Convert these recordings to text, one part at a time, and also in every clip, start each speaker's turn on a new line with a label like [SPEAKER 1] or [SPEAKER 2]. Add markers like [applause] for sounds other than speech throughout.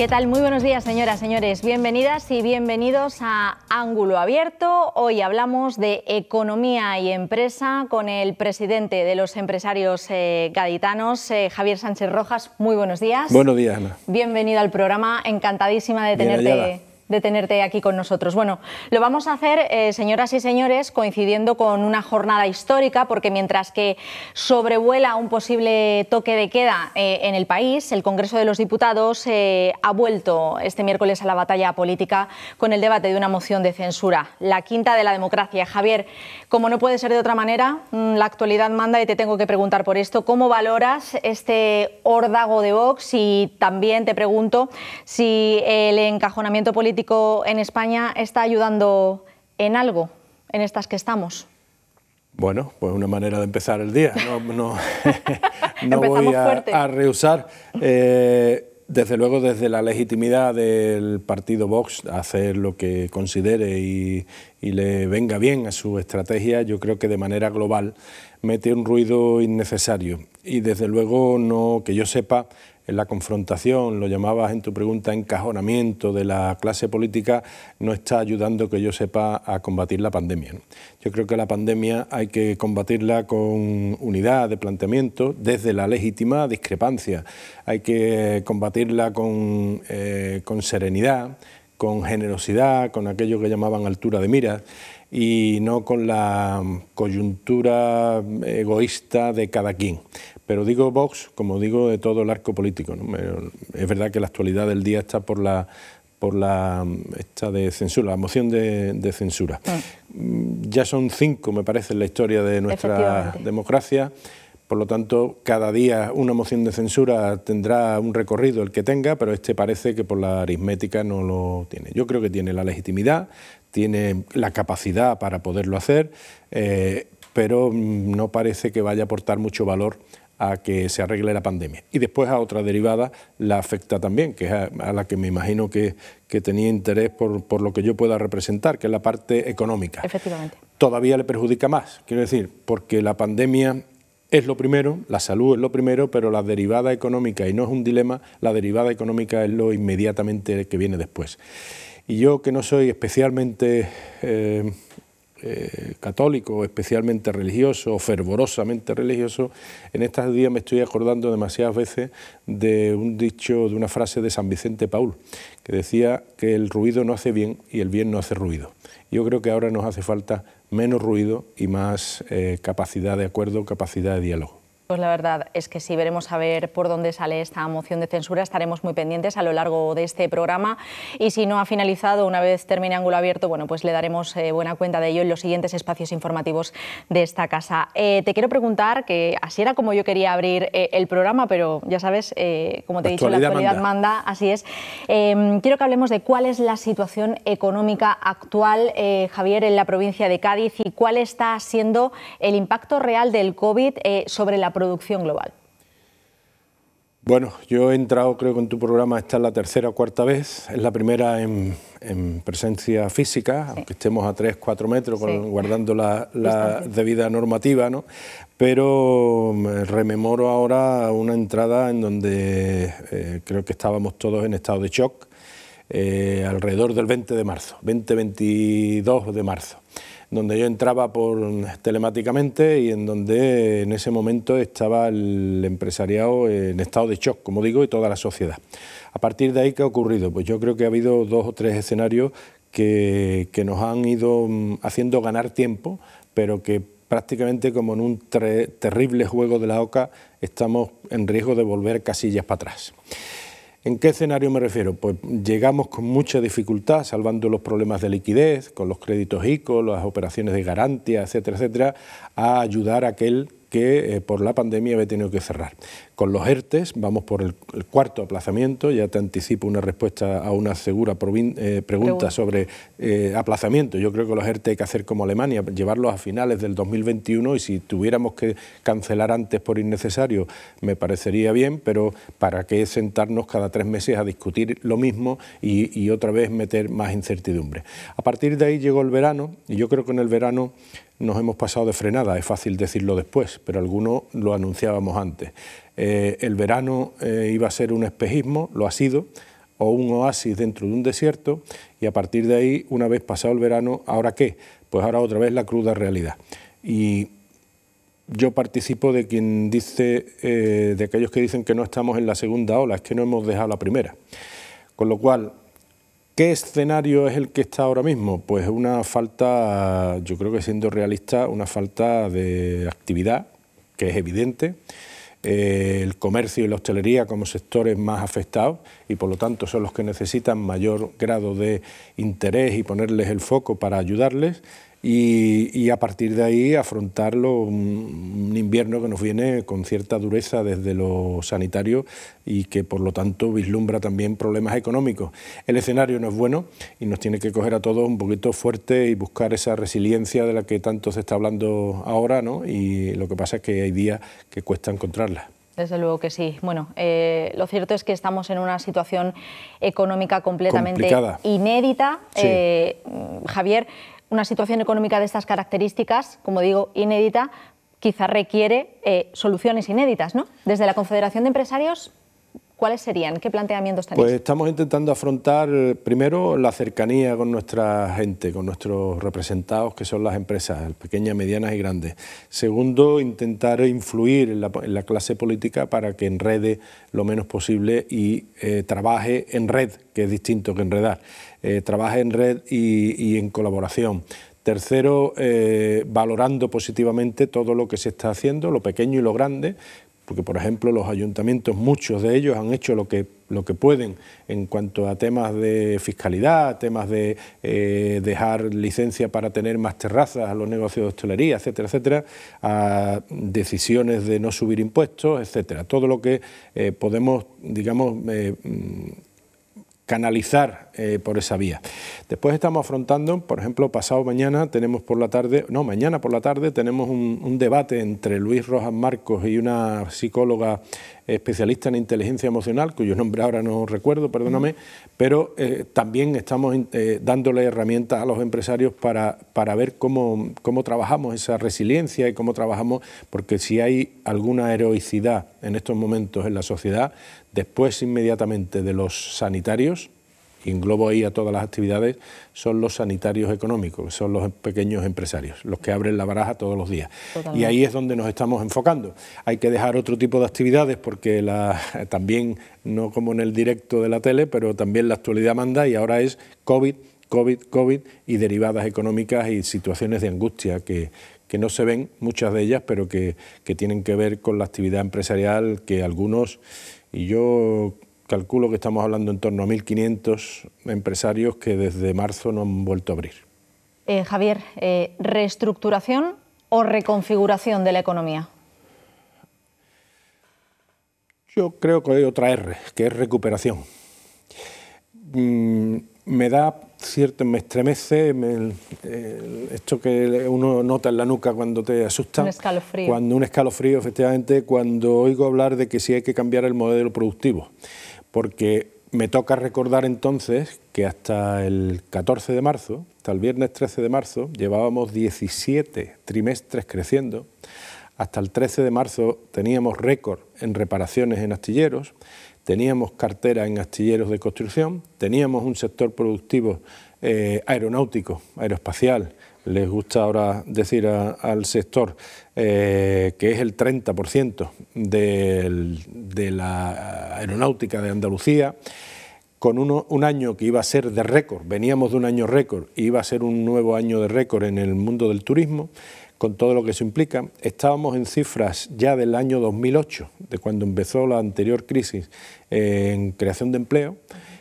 [SPEAKER 1] ¿Qué tal? Muy buenos días, señoras, señores. Bienvenidas y bienvenidos a Ángulo Abierto. Hoy hablamos de economía y empresa con el presidente de los empresarios eh, gaditanos, eh, Javier Sánchez Rojas. Muy buenos días. Buenos días, Ana. Bienvenido al programa. Encantadísima de tenerte de tenerte aquí con nosotros. Bueno, lo vamos a hacer, eh, señoras y señores, coincidiendo con una jornada histórica, porque mientras que sobrevuela un posible toque de queda eh, en el país, el Congreso de los Diputados eh, ha vuelto este miércoles a la batalla política con el debate de una moción de censura, la quinta de la democracia. Javier, como no puede ser de otra manera, mm, la actualidad manda y te tengo que preguntar por esto. ¿Cómo valoras este órdago de Vox? Y también te pregunto si el encajonamiento político en España está ayudando en algo en estas que estamos?
[SPEAKER 2] Bueno, pues una manera de empezar el día. No, [laughs] voy a, rehusar. Eh, desde luego, desde la legitimidad del partido Vox, hacer lo que considere y, y le venga bien a su estrategia, yo creo que de manera global mete un ruido innecesario. Y desde luego, no que yo sepa, ...en la confrontación, lo llamabas en tu pregunta encajonamiento de la clase política, no está ayudando, que yo sepa, a combatir la pandemia. Yo creo que la pandemia hay que combatirla con unidad de planteamiento, desde la legítima discrepancia. Hay que combatirla con, eh, con serenidad, con generosidad, con aquello que llamaban altura de miras y no con la coyuntura egoísta de cada quien. Pero digo Vox, como digo, de todo el arco político. Es verdad que la actualidad del día está por la por la esta de censura, la moción de, censura. Mm. Mm, ya son cinco, me parece, en la historia de nuestra democracia. Por lo tanto, cada día una moción de censura tendrá un recorrido el que tenga, pero este parece que por la aritmética no lo tiene. Yo creo que tiene la legitimidad, tiene la capacidad para poderlo hacer, eh, pero mm, no parece que vaya a aportar mucho valor a que se arregle la pandemia. Y después a otra derivada la afecta también, que es a, la que me imagino que, tenía interés por, lo que yo pueda representar, que es la parte económica. Efectivamente. Todavía le perjudica más, quiero decir, porque la pandemia es lo primero, la salud es lo primero, pero la derivada económica, y no es un dilema, la derivada económica es lo inmediatamente que viene después. Y yo que no soy especialmente... Eh, eh, católico, especialmente religioso, fervorosamente religioso, en estos días me estoy acordando demasiadas veces de un dicho, de una frase de San Vicente Paul, que decía que el ruido no hace bien y el bien no hace ruido. Yo creo que ahora nos hace falta menos ruido y más eh, capacidad de acuerdo, capacidad de diálogo.
[SPEAKER 1] Pues la verdad es que si veremos a ver por dónde sale esta moción de censura. Estaremos muy pendientes a lo largo de este programa. Y si no ha finalizado, una vez termine ángulo abierto, bueno, pues le daremos eh, buena cuenta de ello en los siguientes espacios informativos de esta casa. Eh, te quiero preguntar, que así era como yo quería abrir eh, el programa, pero ya sabes, como te he dicho, la actualidad manda, manda así es. Em, quiero que hablemos de cuál es la situación económica actual, Javier, en la provincia de Cádiz y cuál está siendo el impacto real del COVID sobre la provincia producción global?
[SPEAKER 2] Bueno, yo he entrado, creo que en tu programa esta es la tercera o cuarta vez, es la primera en, presencia física, aunque estemos a 3, 4 metros, guardando la, debida normativa, ¿no? pero mm, rememoro ahora una entrada en donde eh, creo que estábamos todos en estado de shock, eh, alrededor del 20 de marzo, 20-22 de marzo donde yo entraba por, telemáticamente y en donde en ese momento estaba el empresariado en estado de shock, como digo, y toda la sociedad. A partir de ahí, ¿qué ha ocurrido? Pues yo creo que ha habido dos o tres escenarios que, que nos han ido mm, haciendo ganar tiempo, pero que prácticamente como en un terrible juego de la OCA estamos en riesgo de volver casillas para atrás. ¿En qué escenario me refiero? Pues llegamos con mucha dificultad, salvando los problemas de liquidez, con los créditos ICO, las operaciones de garantía, etcétera, etcétera, a ayudar a aquel que eh, por la pandemia había tenido que cerrar. Con los ERTES vamos por el, cuarto aplazamiento, ya te anticipo una respuesta a una segura eh, pregunta, sobre eh, aplazamiento. Yo creo que los ERTE hay que hacer como Alemania, llevarlos a finales del 2021 y si tuviéramos que cancelar antes por innecesario me parecería bien, pero ¿para qué sentarnos cada tres meses a discutir lo mismo y otra vez meter más incertidumbre? A partir de ahí llegó el verano y yo creo que en el verano nos hemos pasado de frenada, es fácil decirlo después, pero algunos lo anunciábamos antes. Eh, el verano eh, iba a ser un espejismo, lo ha sido, o un oasis dentro de un desierto, y a partir de ahí, una vez pasado el verano, ¿ahora qué? Pues ahora otra vez la cruda realidad. Y yo participo de quien dice, eh, de aquellos que dicen que no estamos en la segunda ola, es que no hemos dejado la primera. Con lo cual, ¿Qué escenario es el que está ahora mismo? Pues una falta, yo creo que siendo realista, una falta de actividad, que es evidente, el comercio y la hostelería como sectores más afectados y por lo tanto son los que necesitan mayor grado de interés y ponerles el foco para ayudarles y, a partir de ahí afrontarlo un, invierno que nos viene con cierta dureza desde lo sanitario y que por lo tanto vislumbra también problemas económicos. El escenario no es bueno y nos tiene que coger a todos un poquito fuerte y buscar esa resiliencia de la que tanto se está hablando ahora ¿no? y lo que pasa es que hay días que cuesta encontrarla.
[SPEAKER 1] Desde luego que sí. Bueno, eh, lo cierto es que estamos en una situación económica completamente inédita. Eh, Javier, una situación económica de estas características, como digo, inédita, quizá requiere eh, soluciones inéditas, ¿no? Desde la Confederación de Empresarios ¿cuáles serían? ¿Qué planteamientos tenéis? Pues
[SPEAKER 2] estamos intentando afrontar eh, primero la cercanía con nuestra gente, con nuestros representados, que son las empresas, pequeñas, medianas y grandes. Segundo, intentar influir en la, clase política para que enrede lo menos posible y eh, trabaje en red, que es distinto que enredar. Eh, trabaje en red y, en colaboración. Tercero, valorando positivamente todo lo que se está haciendo, lo pequeño y lo grande, porque por ejemplo los ayuntamientos, muchos de ellos han hecho lo que, lo que pueden en cuanto a temas de fiscalidad, temas de eh, dejar licencia para tener más terrazas a los negocios de hostelería, etcétera, etcétera, a decisiones de no subir impuestos, etcétera. Todo lo que eh, podemos, digamos, eh, canalizar eh, por esa vía. Después estamos afrontando, por ejemplo, pasado mañana tenemos por la tarde, no, mañana por la tarde tenemos un, debate entre Luis Rojas Marcos y una psicóloga especialista en inteligencia emocional, cuyo nombre ahora no recuerdo, perdóname, pero eh, también estamos eh, dándole herramientas a los empresarios para, ver cómo, cómo trabajamos esa resiliencia y cómo trabajamos, porque si hay alguna heroicidad en estos momentos en la sociedad, Después, inmediatamente, de los sanitarios, y englobo ahí a todas las actividades, son los sanitarios económicos, son los pequeños empresarios, los que abren la baraja todos los días. Y ahí es donde nos estamos enfocando. Hay que dejar otro tipo de actividades porque la, también, no como en el directo de la tele, pero también la actualidad manda y ahora es COVID, COVID, COVID y derivadas económicas y situaciones de angustia que, no se ven, muchas de ellas, pero que, que tienen que ver con la actividad empresarial que algunos y yo calculo que estamos hablando en torno a 1.500 empresarios que desde marzo no han vuelto a abrir.
[SPEAKER 1] Eh, Javier, eh, ¿reestructuración o reconfiguración de la economía?
[SPEAKER 2] Yo creo que hay otra R, que es recuperación. Mm, me da cierto, me estremece esto que uno nota en la nuca cuando te asusta. Un
[SPEAKER 3] escalofrío. Cuando
[SPEAKER 2] un escalofrío, efectivamente, cuando oigo hablar de que sí hay que cambiar el modelo productivo. Porque me toca recordar entonces que hasta el 14 de marzo, hasta el viernes 13 de marzo, llevábamos 17 trimestres creciendo. Hasta el 13 de marzo teníamos récord en reparaciones en astilleros teníamos cartera en astilleros de construcción, teníamos un sector productivo eh, aeronáutico, aeroespacial, les gusta ahora decir al sector eh, que es el 30% de la aeronáutica de Andalucía, con un año que iba a ser de récord, veníamos de un año récord, y iba a ser un nuevo año de récord en el mundo del turismo, con todo lo que eso implica. Estábamos en cifras ya del año 2008, de cuando empezó la anterior crisis eh, en creación de empleo,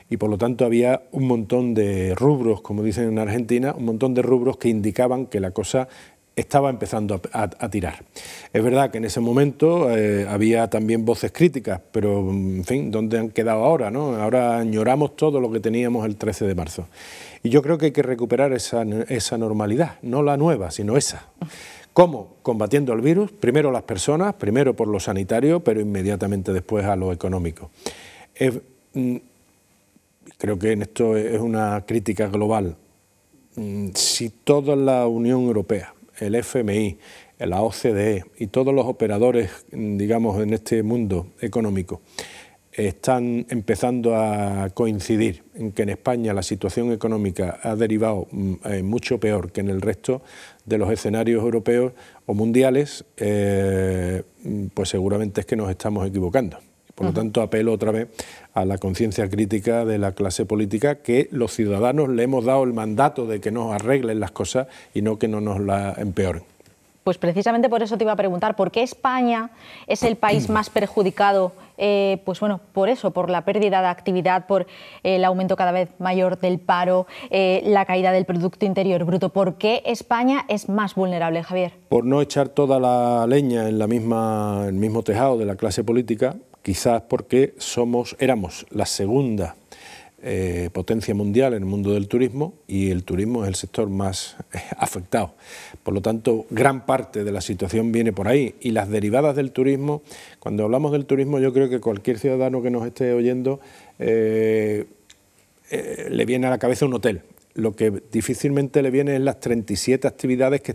[SPEAKER 2] y por lo tanto había un montón de rubros, como dicen en Argentina, un montón de rubros que indicaban que la cosa estaba empezando a, tirar. Es verdad que en ese momento eh, había también voces críticas, pero en fin, ¿dónde han quedado ahora? No? Ahora añoramos todo lo que teníamos el 13 de marzo. Y yo creo que hay que recuperar esa, normalidad, no la nueva, sino esa. ¿Cómo? Combatiendo el virus, primero las personas, primero por lo sanitario, pero inmediatamente después a lo económico. Mm, creo que en esto es una crítica global. Mm, si toda la Unión Europea, el FMI, la OCDE y todos los operadores, mm, digamos, en este mundo económico, están empezando a coincidir en que en España la situación económica ha derivado mm, eh, mucho peor que en el resto de los escenarios europeos o mundiales, eh, mm, pues seguramente es que nos estamos equivocando. Por lo tanto, apelo otra vez a la conciencia crítica de la clase política que los ciudadanos le hemos dado el mandato de que nos arreglen las cosas y no que no nos las empeoren.
[SPEAKER 1] Pues precisamente por eso te iba a preguntar, ¿por qué España es el país mm. más perjudicado? Eh, pues bueno, por eso, por la pérdida de actividad, por eh, el aumento cada vez mayor del paro, eh, la caída del Producto Interior Bruto. ¿Por qué España es más vulnerable, Javier?
[SPEAKER 2] Por no echar toda la leña en la misma, el mismo tejado de la clase política, quizás porque somos, éramos la segunda eh, potencia mundial en el mundo del turismo y el turismo es el sector más eh, [laughs] afectado. Por lo tanto, gran parte de la situación viene por ahí y las derivadas del turismo, cuando hablamos del turismo yo creo que cualquier ciudadano que nos esté oyendo eh, le viene a la cabeza un hotel lo que difícilmente le viene es las 37 actividades que,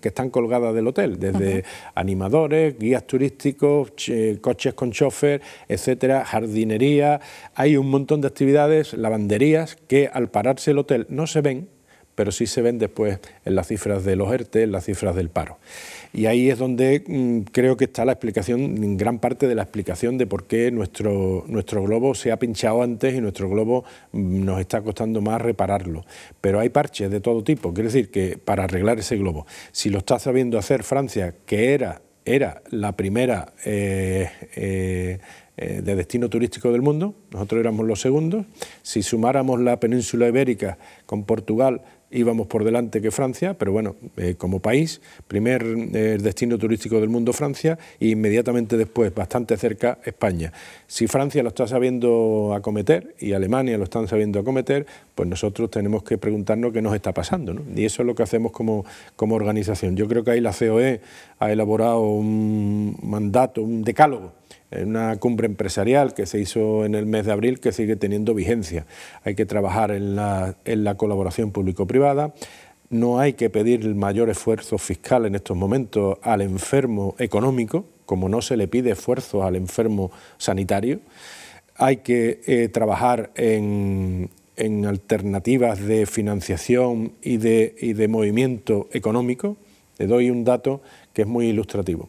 [SPEAKER 2] que están colgadas del hotel, desde animadores, guías turísticos, coches con chofer, etcétera, jardinería, hay un montón de actividades, lavanderías, que al pararse el hotel no se ven, pero sí se ven después en las cifras de los ERTE, en las cifras del paro. Y ahí es donde mm, creo que está la explicación, gran parte de la explicación de por qué nuestro, nuestro globo se ha pinchado antes y nuestro globo mm, nos está costando más repararlo. Pero hay parches de todo tipo, quiere decir que para arreglar ese globo, si lo está sabiendo hacer Francia, que era, era la primera... Eh, eh, eh, de destino turístico del mundo, nosotros éramos los segundos. Si sumáramos la península ibérica con Portugal, íbamos por delante que Francia, pero bueno, eh, como país, primer eh, destino turístico del mundo Francia e inmediatamente después, bastante cerca, España. Si Francia lo está sabiendo acometer y Alemania lo están sabiendo acometer, pues nosotros tenemos que preguntarnos qué nos está pasando. ¿no? Y eso es lo que hacemos como, como organización. Yo creo que ahí la COE ha elaborado un mandato, un decálogo una cumbre empresarial que se hizo en el mes de abril que sigue teniendo vigencia. Hay que trabajar en la, colaboración público-privada. No hay que pedir el mayor esfuerzo fiscal en estos momentos al enfermo económico, como no se le pide esfuerzo al enfermo sanitario. Hay que eh, trabajar en, alternativas de financiación y de, y de movimiento económico. Te doy un dato que es muy ilustrativo.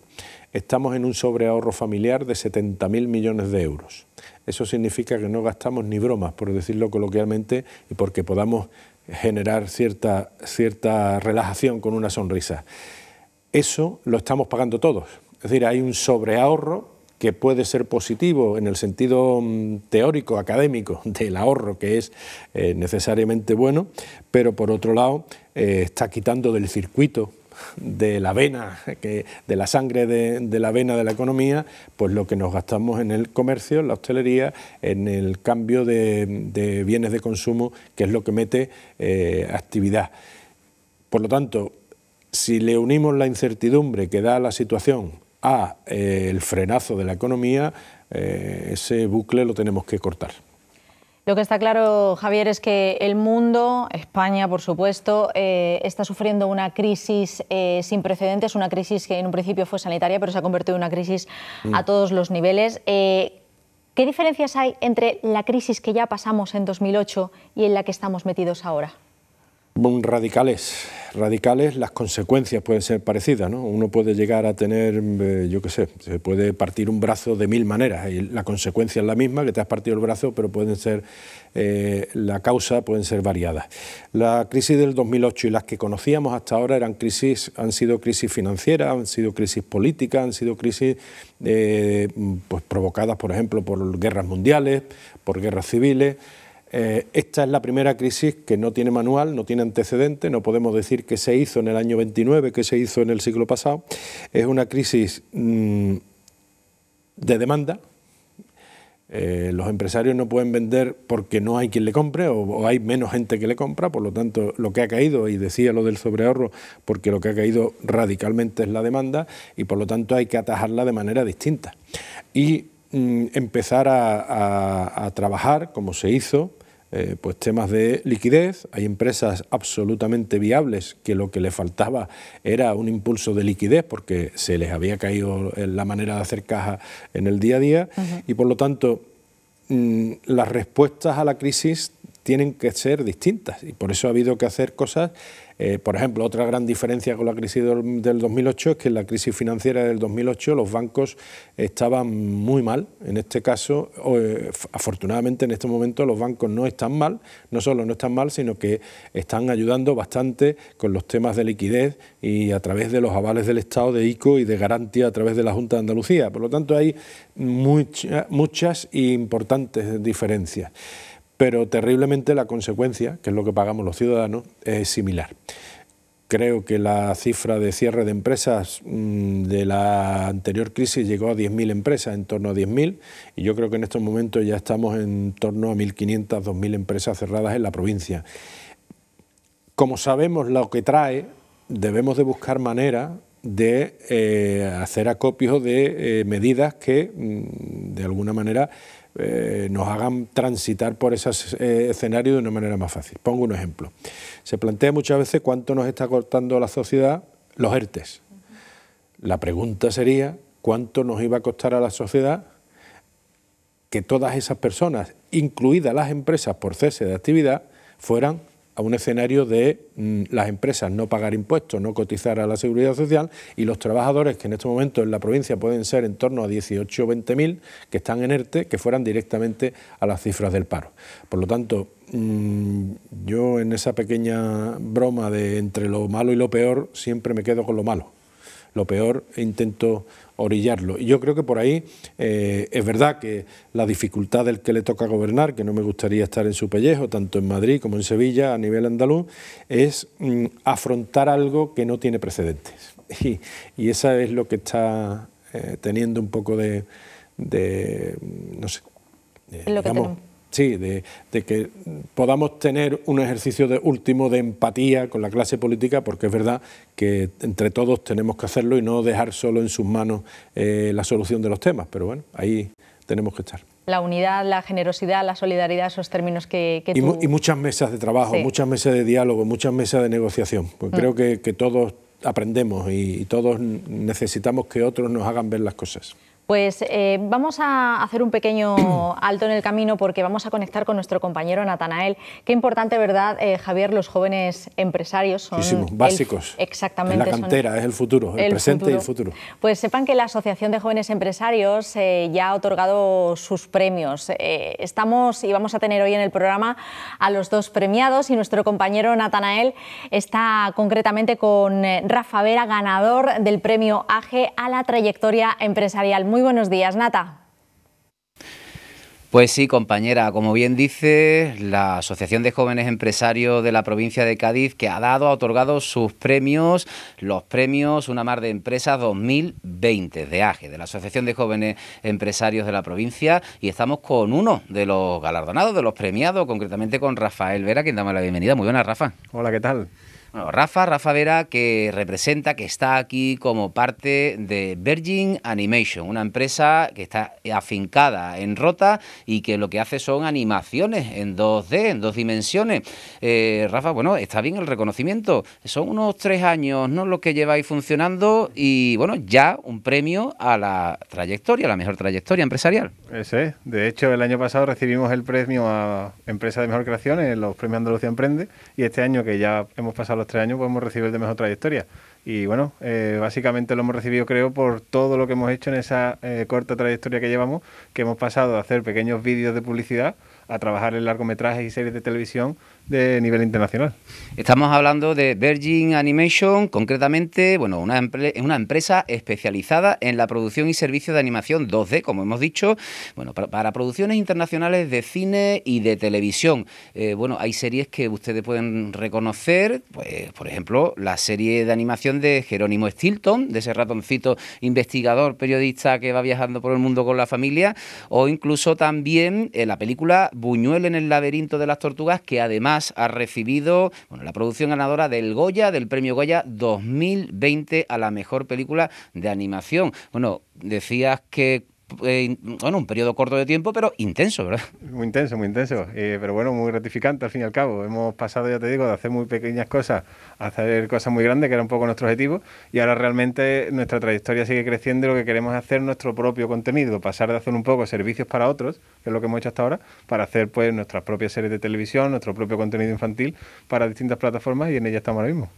[SPEAKER 2] Estamos en un sobreahorro familiar de 70.000 millones de euros. Eso significa que no gastamos ni bromas, por decirlo coloquialmente, y porque podamos generar cierta, cierta relajación con una sonrisa. Eso lo estamos pagando todos. Es decir, hay un sobreahorro que puede ser positivo en el sentido mm, teórico, académico, [laughs] del ahorro, que es eh, necesariamente bueno, pero por otro lado eh, está quitando del circuito de la vena, que, de la sangre de, la vena de la economía, pues lo que nos gastamos en el comercio, en la hostelería, en el cambio de, bienes de consumo, que es lo que mete eh, actividad. Por lo tanto, si le unimos la incertidumbre que da la situación a eh, el frenazo de la economía, eh, ese bucle lo tenemos que cortar.
[SPEAKER 1] Lo que está claro, Javier, es que el mundo, España, por supuesto, eh, está sufriendo una crisis eh, sin precedentes, una crisis que en un principio fue sanitaria, pero se ha convertido en una crisis mm. a todos los niveles. Eh, ¿Qué diferencias hay entre la crisis que ya pasamos en 2008 y en la que estamos metidos ahora?
[SPEAKER 2] radicales. Radicales, las consecuencias pueden ser parecidas, ¿no? Uno puede llegar a tener, eh, yo qué sé, se puede partir un brazo de mil maneras y la consecuencia es la misma, que te has partido el brazo, pero pueden ser, eh, la causa pueden ser variadas. La crisis del 2008 y las que conocíamos hasta ahora eran crisis, han sido crisis financieras, han sido crisis políticas, han sido crisis eh, pues provocadas, por ejemplo, por guerras mundiales, por guerras civiles. Eh, esta es la primera crisis que no tiene manual, no tiene antecedente, no podemos decir que se hizo en el año 29, que se hizo en el siglo pasado. Es una crisis mm, de demanda, eh, los empresarios no pueden vender porque no hay quien le compre o, hay menos gente que le compra, por lo tanto lo que ha caído, y decía lo del sobreahorro, porque lo que ha caído radicalmente es la demanda y por lo tanto hay que atajarla de manera distinta. Y mm, empezar a, trabajar, como se hizo, eh, pues temas de liquidez, hay empresas absolutamente viables que lo que le faltaba era un impulso de liquidez porque se les había caído la manera de hacer caja en el día a día y por lo tanto mm, las respuestas a la crisis tienen que ser distintas y por eso ha habido que hacer cosas. Eh, por ejemplo, otra gran diferencia con la crisis del, 2008 es que en la crisis financiera del 2008 los bancos estaban muy mal. En este caso, eh, afortunadamente en este momento los bancos no están mal, no solo no están mal, sino que están ayudando bastante con los temas de liquidez y a través de los avales del Estado, de ICO y de garantía a través de la Junta de Andalucía. Por lo tanto, hay eh, muchas e importantes diferencias pero terriblemente la consecuencia, que es lo que pagamos los ciudadanos, es similar. Creo que la cifra de cierre de empresas mm, de la anterior crisis llegó a 10.000 empresas, en torno a 10.000, y yo creo que en estos momentos ya estamos en torno a 1.500, 2.000 empresas cerradas en la provincia. Como sabemos lo que trae, debemos de buscar manera de eh, hacer acopio de eh, medidas que, mm, de alguna manera, eh, nos hagan transitar por ese eh, escenario de una manera más fácil. Pongo un ejemplo. Se plantea muchas veces cuánto nos está a la sociedad los ERTES. La pregunta sería cuánto nos iba a costar a la sociedad que todas esas personas, incluidas las empresas por cese de actividad, fueran a un escenario de mm, las empresas no pagar impuestos, no cotizar a la seguridad social y los trabajadores que en este momento en la provincia pueden ser en torno a 18 o 20 mil que están en ERTE, que fueran directamente a las cifras del paro. Por lo tanto, mm, yo en esa pequeña broma de entre lo malo y lo peor siempre me quedo con lo malo. Lo peor intento orillarlo. Y yo creo que por ahí eh, es verdad que la dificultad del que le toca gobernar, que no me gustaría estar en su pellejo, tanto en Madrid como en Sevilla, a nivel andaluz, es mm, afrontar algo que no tiene precedentes. [laughs] Y, y esa es lo que está eh, teniendo un poco de, de mm, no sé, sí, de, de, que podamos tener un ejercicio de último de empatía con la clase política, porque es verdad que entre todos tenemos que hacerlo y no dejar solo en sus manos eh, la solución de los temas, pero bueno, ahí tenemos que estar
[SPEAKER 1] la unidad, la generosidad, la solidaridad, esos términos que, y,
[SPEAKER 2] muchas mesas de trabajo, muchas mesas de diálogo, muchas mesas de negociación. Pues mm. Creo que, que, todos aprendemos y todos necesitamos que otros nos hagan ver las cosas.
[SPEAKER 1] Pues eh, vamos a hacer un pequeño [clears throat] alto en el camino porque vamos a conectar con nuestro compañero Natanael. Qué importante, ¿verdad, eh, Javier? Los jóvenes empresarios son... básicos. exactamente. la cantera,
[SPEAKER 2] es el futuro, el, presente y el futuro.
[SPEAKER 1] Pues sepan que la Asociación de Jóvenes Empresarios eh, ya ha otorgado sus premios. estamos y vamos a tener hoy en el programa a los dos premiados y nuestro compañero Natanael está concretamente con Rafa Vera, ganador del premio AGE a la trayectoria empresarial muy buenos días, Nata.
[SPEAKER 4] Pues sí, compañera, como bien dice, la Asociación de Jóvenes Empresarios de la provincia de Cádiz, que ha dado, ha otorgado sus premios, los premios Una Mar de Empresas 2020 de AGE, de la Asociación de Jóvenes Empresarios de la provincia, y estamos con uno de los galardonados, de los premiados, concretamente con Rafael Vera, quien damos la bienvenida. Muy buenas, Rafa. Hola, ¿qué tal? Bueno, Rafa, Rafa Vera, que representa, que está aquí como parte de Virgin Animation, una empresa que está afincada en Rota y que lo que hace son animaciones en 2D, en dos dimensiones. Eh, Rafa, bueno, está bien el reconocimiento. Son unos tres años, ¿no? Lo que lleváis funcionando y, bueno, ya un premio a la trayectoria, a la mejor trayectoria empresarial.
[SPEAKER 5] Ese De hecho, el año pasado recibimos el premio a Empresa de Mejor Creación en los premios Andalucía Emprende y este año que ya hemos pasado los tres años podemos pues, recibir de mejor trayectoria. Y bueno, eh, básicamente lo hemos recibido, creo, por todo lo que hemos hecho en esa eh, corta trayectoria que llevamos, que hemos pasado de hacer pequeños vídeos de publicidad a trabajar en largometrajes y series de televisión de nivel internacional. Estamos hablando de Virgin Animation,
[SPEAKER 4] concretamente, bueno, una, una empresa especializada en la producción y servicio de animación 2D, como hemos dicho, bueno, para, producciones internacionales de cine y de televisión. Eh, bueno, hay series que ustedes pueden reconocer, pues, por ejemplo, la serie de animación de Jerónimo Stilton, de ese ratoncito investigador, periodista que va viajando por el mundo con la familia, o incluso también eh, la película Buñuel en el laberinto de las tortugas, que además ha recibido bueno, la producción ganadora del Goya, del Premio Goya 2020 a la mejor película de animación. Bueno, decías que
[SPEAKER 5] eh, bueno, un periodo corto de tiempo, pero intenso, ¿verdad? Muy intenso, muy intenso, eh, pero bueno, muy gratificante al fin y al cabo. Hemos pasado, ya te digo, de hacer muy pequeñas cosas a hacer cosas muy grandes, que era un poco nuestro objetivo, y ahora realmente nuestra trayectoria sigue creciendo y lo que queremos es hacer nuestro propio contenido, pasar de hacer un poco servicios para otros, que es lo que hemos hecho hasta ahora, para hacer pues nuestras propias series de televisión, nuestro propio contenido infantil para distintas plataformas y en ella estamos ahora mismo.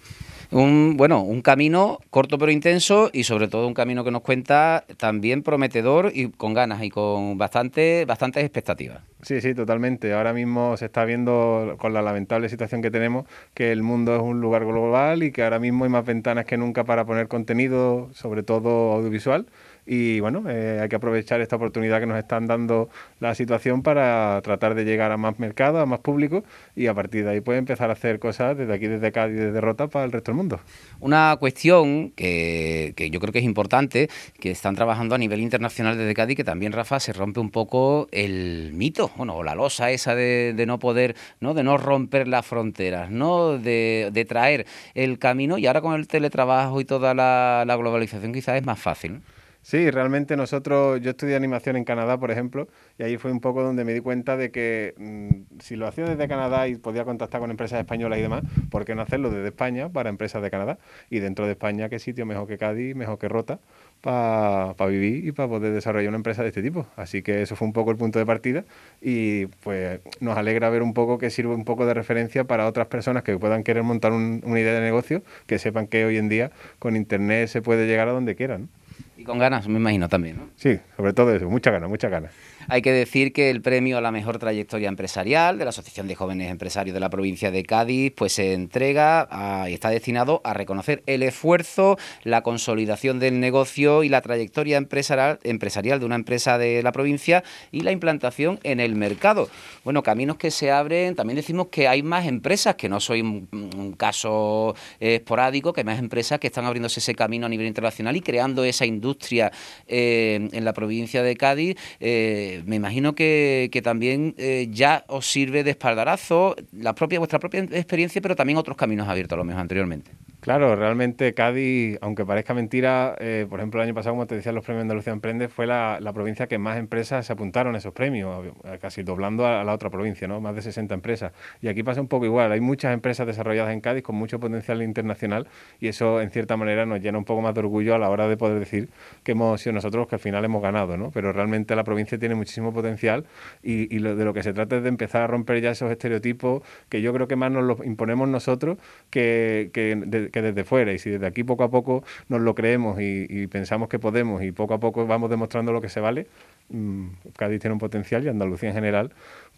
[SPEAKER 5] Un, bueno, un
[SPEAKER 4] camino corto pero intenso y sobre todo un camino que nos cuenta también prometedor y con ganas y con bastante, bastantes expectativas.
[SPEAKER 5] Sí, sí, totalmente. Ahora mismo se está viendo con la lamentable situación que tenemos que el mundo es un lugar global y que ahora mismo hay más ventanas que nunca para poner contenido, sobre todo audiovisual. Y bueno, eh, hay que aprovechar esta oportunidad que nos están dando la situación para tratar de llegar a más mercado, a más público y a partir de ahí puede empezar a hacer cosas desde aquí, desde Cádiz, desde Rota para el resto del mundo. Una
[SPEAKER 4] cuestión que, que yo creo que es importante, que están trabajando a nivel internacional desde Cádiz, que también, Rafa, se rompe un poco el mito, bueno, o la losa esa de, no poder, ¿no? de no romper las fronteras, ¿no? De, traer el camino y ahora con el teletrabajo y toda la, la globalización quizás es más fácil.
[SPEAKER 5] Sí, realmente nosotros, yo estudié animación en Canadá, por ejemplo, y ahí fue un poco donde me di cuenta de que mm, si lo hacía desde Canadá y podía contactar con empresas españolas y demás, ¿por qué no hacerlo desde España para empresas de Canadá? Y dentro de España, ¿qué sitio mejor que Cádiz, mejor que Rota para vivir y para poder desarrollar una empresa de este tipo? Así que eso fue un poco el punto de partida y pues nos alegra ver un poco que sirve un poco de referencia para otras personas que puedan querer montar una idea de negocio, que sepan que hoy en día con Internet se puede llegar a donde quieran.
[SPEAKER 4] Y con ganas, me imagino también, ¿no? Sí, sobre todo
[SPEAKER 5] eso, mucha ganas, mucha ganas.
[SPEAKER 4] Hay que decir que el premio a la mejor trayectoria empresarial de la Asociación de Jóvenes Empresarios de la provincia de Cádiz pues se entrega y está destinado a reconocer el esfuerzo, la consolidación del negocio y la trayectoria empresarial, empresarial de una empresa de la provincia y la implantación en el mercado. Bueno, caminos que se abren, también decimos que hay más empresas, que no soy un, caso esporádico, que hay más empresas que están abriéndose ese camino a nivel internacional y creando esa industria eh, en la provincia de Cádiz. Eh, me imagino que, también eh, ya os sirve de espaldarazo la propia, vuestra propia experiencia, pero también otros caminos abiertos a lo mismo anteriormente.
[SPEAKER 5] Claro, realmente Cádiz, aunque parezca mentira, eh, por ejemplo, el año pasado, como te decía, los premios Andalucía Emprende fue la, provincia que más empresas se apuntaron a esos premios, casi doblando a, la otra provincia, ¿no? Más de 60 empresas. Y aquí pasa un poco igual, hay muchas empresas desarrolladas en Cádiz con mucho potencial internacional y eso, en cierta manera, nos llena un poco más de orgullo a la hora de poder decir que hemos sido nosotros los que al final hemos ganado, ¿no? Pero realmente la provincia tiene muchísimo potencial y, lo, de lo que se trata es de empezar a romper ya esos estereotipos que yo creo que más nos los imponemos nosotros que, que desde fuera. Y si desde aquí poco a poco nos lo creemos y, pensamos que podemos y poco a poco vamos demostrando lo que se vale, mm, Cádiz tiene un potencial y Andalucía en general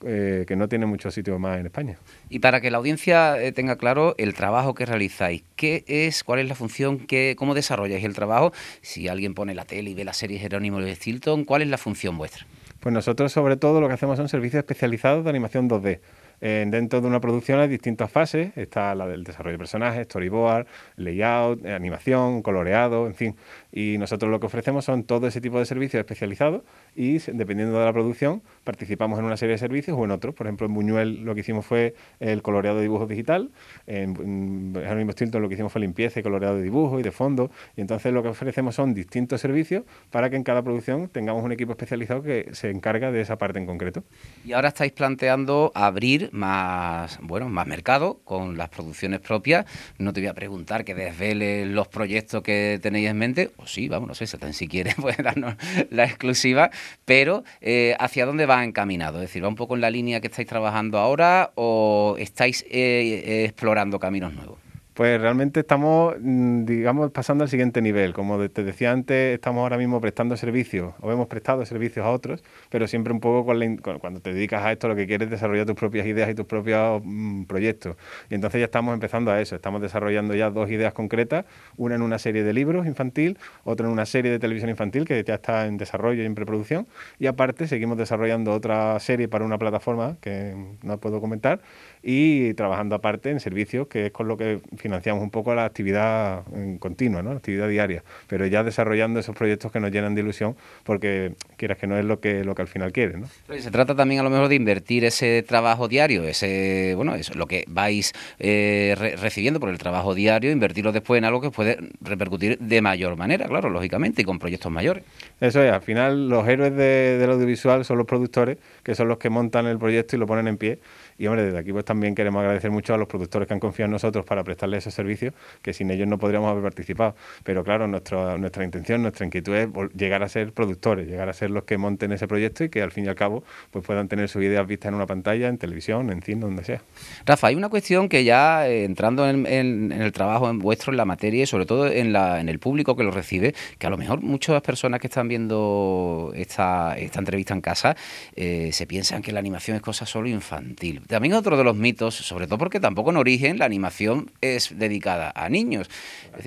[SPEAKER 5] eh, que no tiene muchos sitios más en España. Y para que la audiencia eh, tenga claro el trabajo que realizáis, ¿qué es, cuál es la
[SPEAKER 4] función, que, cómo desarrolláis el trabajo? Si alguien pone la tele y ve la serie Jerónimo de Stilton, ¿cuál es la
[SPEAKER 5] función vuestra? Pues nosotros sobre todo lo que hacemos son servicios especializados de animación 2D dentro de una producción hay distintas fases. Está la del desarrollo de personajes, storyboard, layout, eh, animación, coloreado, en fin. Y nosotros lo que ofrecemos son todo ese tipo de servicios especializados y dependiendo de la producción participamos en una serie de servicios o en otros. Por ejemplo, en Buñuel lo que hicimos fue el coloreado de dibujo digital, en mismo Stilton lo que hicimos fue limpieza y coloreado de dibujo y de fondo. Y entonces lo que ofrecemos son distintos servicios para que en cada producción tengamos un equipo especializado que se encarga de esa parte en concreto.
[SPEAKER 4] Y ahora estáis planteando abrir más, bueno, más mercado con las producciones propias. No te voy a preguntar que desveles los proyectos que tenéis en mente o sí, vamos, no sé, si quiere [laughs] puede darnos la exclusiva, pero eh, ¿hacia dónde va encaminado? Es decir, ¿va un poco en la línea que estáis trabajando ahora
[SPEAKER 5] o estáis eh, eh, explorando caminos nuevos? pues realmente estamos, mm, digamos, pasando al siguiente nivel. Como te decía antes, estamos ahora mismo prestando servicios o hemos prestado servicios a otros, pero siempre un poco con cuando te dedicas a esto lo que quieres es desarrollar tus propias ideas y tus propios mm, proyectos. Y entonces ya estamos empezando a eso. Estamos desarrollando ya dos ideas concretas, una en una serie de libros infantil, otra en una serie de televisión infantil que ya está en desarrollo y en preproducción. Y aparte seguimos desarrollando otra serie para una plataforma que no puedo comentar y trabajando aparte en servicios que es con lo que finalmente financiamos un poco la actividad mm, continua, la actividad diaria, pero ya desarrollando esos proyectos que nos llenan de ilusión, porque quieras que no es lo que, lo que al final quieres. ¿no? Se trata también a lo mejor de invertir ese trabajo diario, ese
[SPEAKER 4] bueno, eso, lo que vais eh, recibiendo por el trabajo diario, invertirlo después en algo que puede
[SPEAKER 5] repercutir de mayor manera, claro, lógicamente, y con proyectos mayores. Eso es, al final los héroes de, del audiovisual son los productores, que son los que montan el proyecto y lo ponen en pie. Y hombre, desde aquí pues también queremos agradecer mucho a los productores que han confiado en nosotros para prestarles ese servicios, que sin ellos no podríamos haber participado. Pero claro, nuestra, nuestra intención, nuestra inquietud es llegar a ser productores, llegar a ser los que monten ese proyecto y que al fin y al cabo pues puedan tener sus ideas vistas en una pantalla, en televisión, en cine, donde sea. Rafa, hay una cuestión que ya eh, entrando en, el trabajo en vuestro, en la materia y sobre
[SPEAKER 4] todo en, el público que lo recibe, que a lo mejor muchas personas que están viendo esta, entrevista en casa eh, se piensan que la animación es cosa solo infantil. También otro de los mitos, sobre todo porque tampoco en origen la animación es dedicada a niños.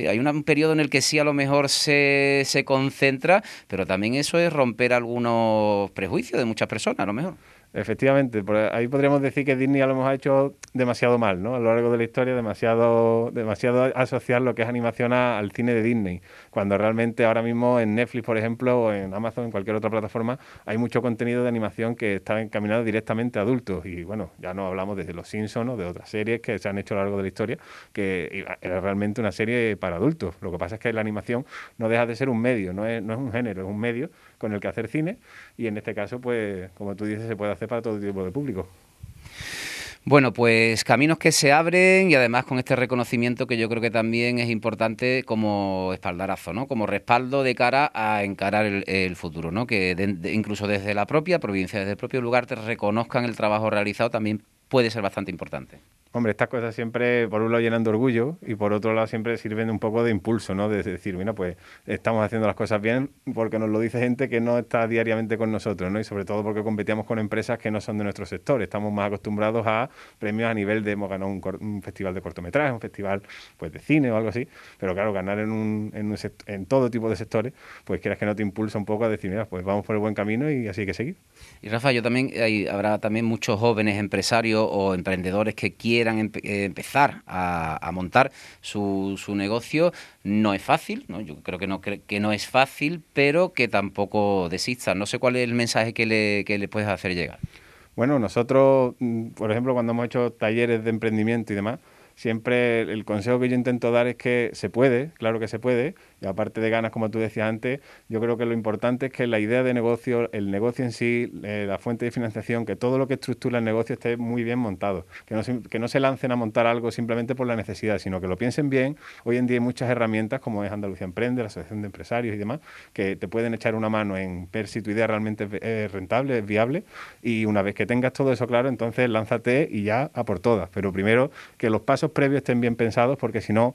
[SPEAKER 4] hay un periodo en el que sí a lo mejor se, se concentra, pero también eso es romper
[SPEAKER 5] algunos prejuicios de muchas personas, a lo mejor. Efectivamente, ahí podríamos decir que Disney lo hemos hecho demasiado mal, ¿no? A lo largo de la historia, demasiado, demasiado asociar lo que es animación al cine de Disney, cuando realmente ahora mismo en Netflix, por ejemplo, o en Amazon, en cualquier otra plataforma, hay mucho contenido de animación que está encaminado directamente a adultos. Y bueno, ya no hablamos desde Los Simpsons o de otras series que se han hecho a lo largo de la historia, que era realmente una serie para adultos. Lo que pasa es que la animación no deja de ser un medio, no es, no es un género, es un medio con el que hacer cine y en este caso, pues como tú dices, se puede hacer para todo tipo de público. Bueno,
[SPEAKER 4] pues caminos que se abren y además con este reconocimiento que yo creo que también es importante como espaldarazo, ¿no? Como respaldo de cara a encarar el, futuro, ¿no? Que incluso desde la propia provincia, desde el propio lugar, te reconozcan el trabajo realizado también puede ser bastante
[SPEAKER 5] importante. Hombre, estas cosas siempre, por un lado, llenan de orgullo y por otro lado, siempre sirven un poco de impulso, ¿no? De decir, mira, pues estamos haciendo las cosas bien porque nos lo dice gente que no está diariamente con nosotros, ¿no? Y sobre todo porque competíamos con empresas que no son de nuestro sector. Estamos más acostumbrados a premios a nivel de hemos ganado un, festival de cortometrajes, un festival pues de cine o algo así. Pero claro, ganar en, un, en, todo tipo de sectores, pues quieras que no te impulsa un poco a decir, mira, pues vamos por el buen camino y así hay que seguir. Y Rafa, yo también, habrá también muchos jóvenes empresarios o emprendedores
[SPEAKER 4] que quieran eh, empezar a, montar su, negocio. No es fácil, ¿no? yo creo que no, que no es fácil, pero que tampoco desista. No sé cuál
[SPEAKER 5] es el mensaje que le, que le puedes hacer llegar. Bueno, nosotros, mm, por ejemplo, cuando hemos hecho talleres de emprendimiento y demás, siempre el consejo que yo intento dar es que se puede, claro que se puede, y aparte de ganas, como tú decías antes, yo creo que lo importante es que la idea de negocio, el negocio en sí, eh, la fuente de financiación, que todo lo que estructura el negocio esté muy bien montado. Que no, se, que no se lancen a montar algo simplemente por la necesidad, sino que lo piensen bien. Hoy en día hay muchas herramientas como es Andalucía Emprende, la Asociación de Empresarios y demás, que te pueden echar una mano en ver si tu idea realmente es rentable, es viable. Y una vez que tengas todo eso claro, entonces lánzate y ya a por todas. Pero primero que los pasos previos estén bien pensados, porque si no,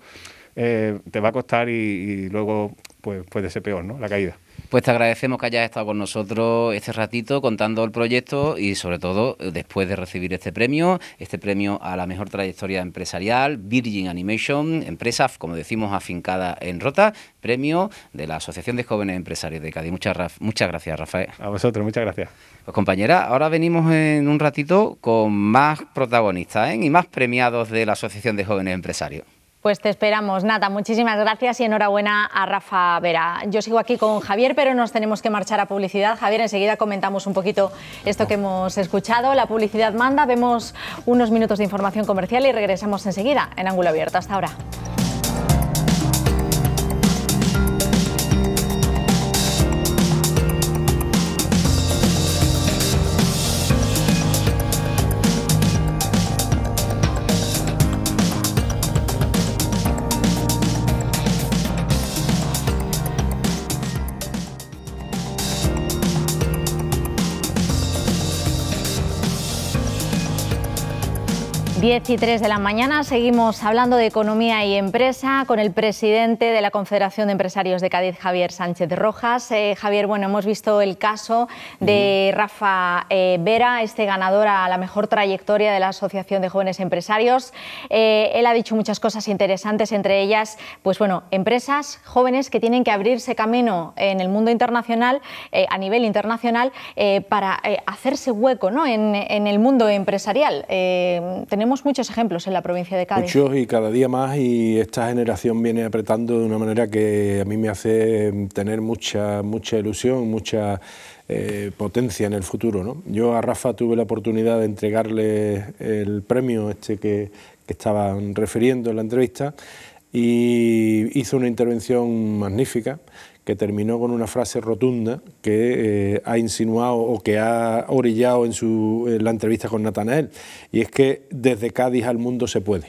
[SPEAKER 5] eh, te va a costar y, luego pues puede ser peor, ¿no? La caída. Pues te agradecemos que hayas estado con nosotros
[SPEAKER 4] este ratito contando el proyecto y sobre todo después de recibir este premio, este premio a la mejor trayectoria empresarial, Virgin Animation, empresa, como decimos, afincada en Rota, premio de la Asociación de Jóvenes Empresarios de Cádiz. Muchas, gracias, Rafael. A vosotros, muchas gracias. Pues compañera, ahora venimos en un ratito con más protagonistas ¿eh? y más premiados de la Asociación de Jóvenes Empresarios.
[SPEAKER 1] Pues te esperamos, Nata. Muchísimas gracias y enhorabuena a Rafa Vera. Yo sigo aquí con Javier, pero nos tenemos que marchar a publicidad. Javier, enseguida comentamos un poquito esto que hemos escuchado. La publicidad manda, vemos unos minutos de información comercial y regresamos enseguida en Ángulo Abierto. Hasta ahora. 10 y 3 de la mañana seguimos hablando de economía y empresa con el presidente de la Confederación de Empresarios de Cádiz, Javier Sánchez Rojas. Eh, Javier, bueno, hemos visto el caso de Rafa eh, Vera, este ganador a la mejor trayectoria de la Asociación de Jóvenes Empresarios. Eh, él ha dicho muchas cosas interesantes, entre ellas, pues bueno, empresas jóvenes que tienen que abrirse camino en el mundo internacional, a nivel internacional, para hacerse hueco en, en, el mundo empresarial. tenemos muchos ejemplos en la provincia de Cádiz. Muchos
[SPEAKER 2] y cada día más y esta generación viene apretando de una manera que a mí me hace em, tener mucha, mucha ilusión, mucha eh, potencia en el futuro. Yo a Rafa tuve la oportunidad de entregarle el premio este que, que estaban refiriendo en la entrevista y hizo una intervención magnífica que terminó con una frase rotunda que eh, ha insinuado o que ha orillado en, su, la entrevista con Natanael, y es que desde Cádiz al mundo se puede.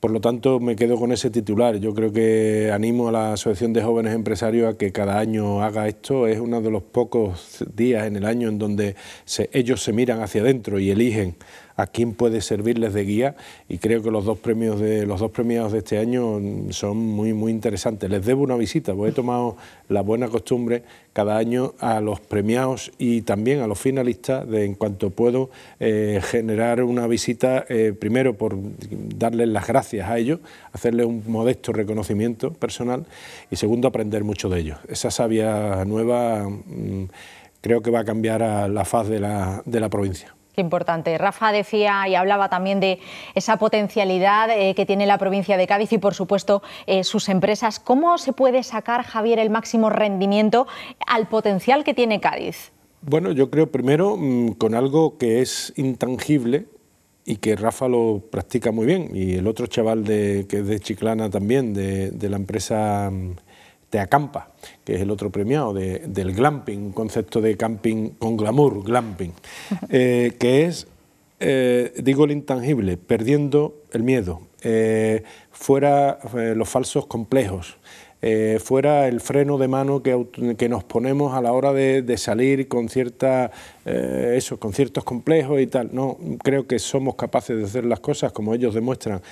[SPEAKER 2] Por lo tanto, me quedo con ese titular. Yo creo que animo a la Asociación de Jóvenes Empresarios a que cada año haga esto. Es uno de los pocos días en el año en donde ellos se miran hacia adentro y eligen a quién puede servirles de guía y creo que los dos premios de los dos premiados de este año mm, son muy muy interesantes. Les debo una visita, pues he tomado la buena costumbre cada año a los premiados y también a los finalistas de en cuanto puedo eh, generar una visita eh, primero por darles las gracias a ellos, hacerles un modesto reconocimiento personal y segundo aprender mucho de ellos. Esa sabia nueva mm, creo que va a cambiar a la faz de la, de la provincia.
[SPEAKER 1] Este importante. Rafa decía y hablaba también de esa potencialidad eh, que tiene la provincia de Cádiz y, por supuesto, eh, sus empresas. ¿Cómo se puede sacar, Javier, el máximo rendimiento al potencial que tiene Cádiz?
[SPEAKER 2] Bueno, yo creo primero mm, con algo que es intangible, y que Rafa lo practica muy bien. Y el otro chaval de, que es de Chiclana también, de, de la empresa mm, te acampa, que es el otro premiado del glamping, un concepto de camping con glamour, glamping, [laughs] eh, que es, eh, digo, el intangible, perdiendo el miedo, eh, fuera los falsos complejos. fuera el freno de mano que, que, nos ponemos a la hora de, salir con, cierta, con ciertos complejos y tal. No, creo que somos capaces de hacer las cosas como ellos demuestran,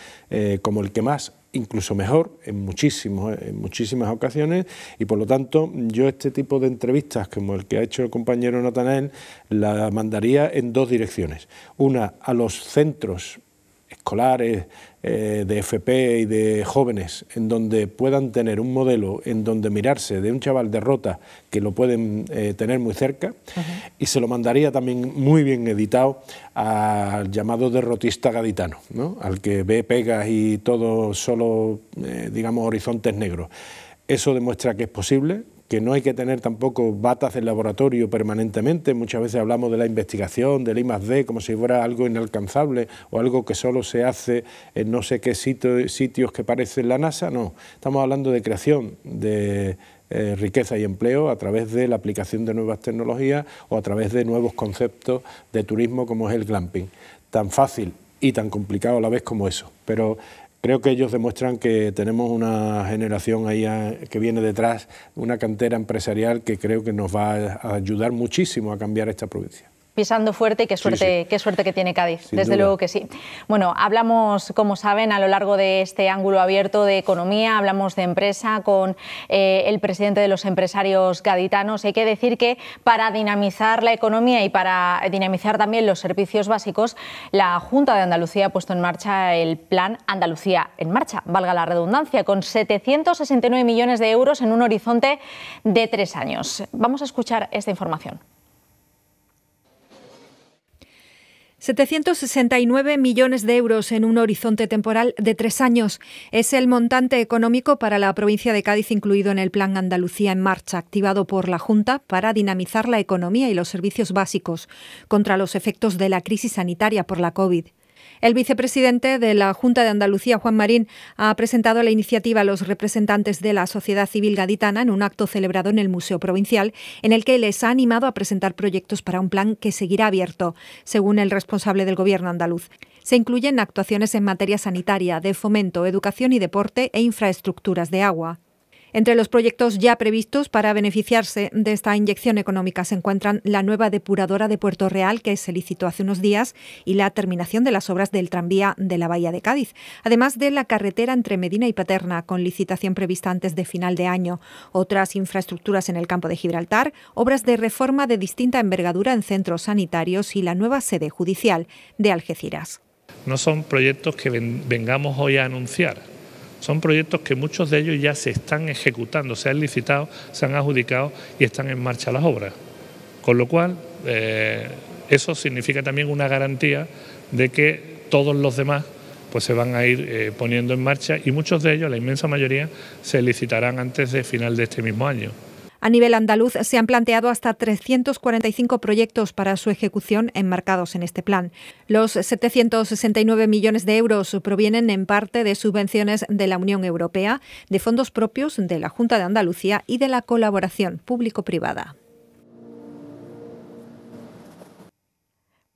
[SPEAKER 2] como el que más incluso mejor en, muchísimos, eh, en muchísimas ocasiones y por lo tanto yo este tipo de entrevistas como el que ha hecho el compañero Natanael la mandaría en dos direcciones. Una a los centros escolares, eh, de FP y de jóvenes, en donde puedan tener un modelo, en donde mirarse de un chaval de rota que lo pueden eh, tener muy cerca, y se lo mandaría también muy bien editado al llamado derrotista gaditano, al que ve pegas y todo solo, eh, digamos, horizontes negros. Eso demuestra que es posible, que no hay que tener tampoco batas de laboratorio permanentemente. Muchas veces hablamos de la investigación, del I +D, como si fuera algo inalcanzable o algo que solo se hace en no sé qué sitios que parecen la NASA. No, estamos hablando de creación de eh, riqueza y empleo a través de la aplicación de nuevas tecnologías o a través de nuevos conceptos de turismo como es el glamping. Tan fácil y tan complicado a la vez como eso. Pero Creo que ellos demuestran que tenemos una generación ahí ah, que viene detrás, una cantera empresarial que creo que nos va a ayudar muchísimo a cambiar esta provincia
[SPEAKER 1] pisando fuerte y qué suerte, Qué suerte que tiene Cádiz, desde luego que sí. Bueno, hablamos, como saben, a lo largo de este ángulo abierto de economía, hablamos de empresa con eh, el presidente de los empresarios gaditanos. Hay que decir que para dinamizar la economía y para dinamizar también los servicios básicos, la Junta de Andalucía ha puesto en marcha el plan Andalucía en marcha, valga la redundancia, con 769 millones de euros en un horizonte de tres años. Vamos a escuchar esta información.
[SPEAKER 6] 769 millones de euros en un horizonte temporal de tres años es el montante económico para la provincia de Cádiz incluido en el Plan Andalucía en Marcha, activado por la Junta para dinamizar la economía y los servicios básicos contra los efectos de la crisis sanitaria por la COVID. El vicepresidente de la Junta de Andalucía, Juan Marín, ha presentado la iniciativa a los representantes de la sociedad civil gaditana en un acto celebrado en el Museo Provincial, en el que les ha animado a presentar proyectos para un plan que seguirá abierto, según el responsable del Gobierno andaluz. Se incluyen actuaciones en materia sanitaria, de fomento, educación y deporte e infraestructuras de agua. Entre los proyectos ya previstos para beneficiarse de esta inyección económica se encuentran la nueva depuradora de Puerto Real, que se licitó hace unos días, y la terminación de las obras del tranvía de la Bahía de Cádiz, además de la carretera entre Medina y Paterna, con licitación prevista antes de final de año, otras infraestructuras en el campo de Gibraltar, obras de reforma de distinta envergadura en centros sanitarios y la nueva sede judicial de Algeciras.
[SPEAKER 2] No son proyectos que vengamos hoy a anunciar, son proyectos que muchos de ellos ya se están ejecutando, se han licitado, se han adjudicado y están en marcha las obras. Con lo cual, eh, eso significa también una garantía de que todos los demás pues se van a ir eh, poniendo en marcha y muchos de ellos, la inmensa mayoría, se licitarán antes de final de este mismo año.
[SPEAKER 6] A nivel andaluz se han planteado hasta 345 proyectos para su ejecución enmarcados en este plan. Los 769 millones de euros provienen en parte de subvenciones de la Unión Europea, de fondos propios de la Junta de Andalucía y de la colaboración público-privada.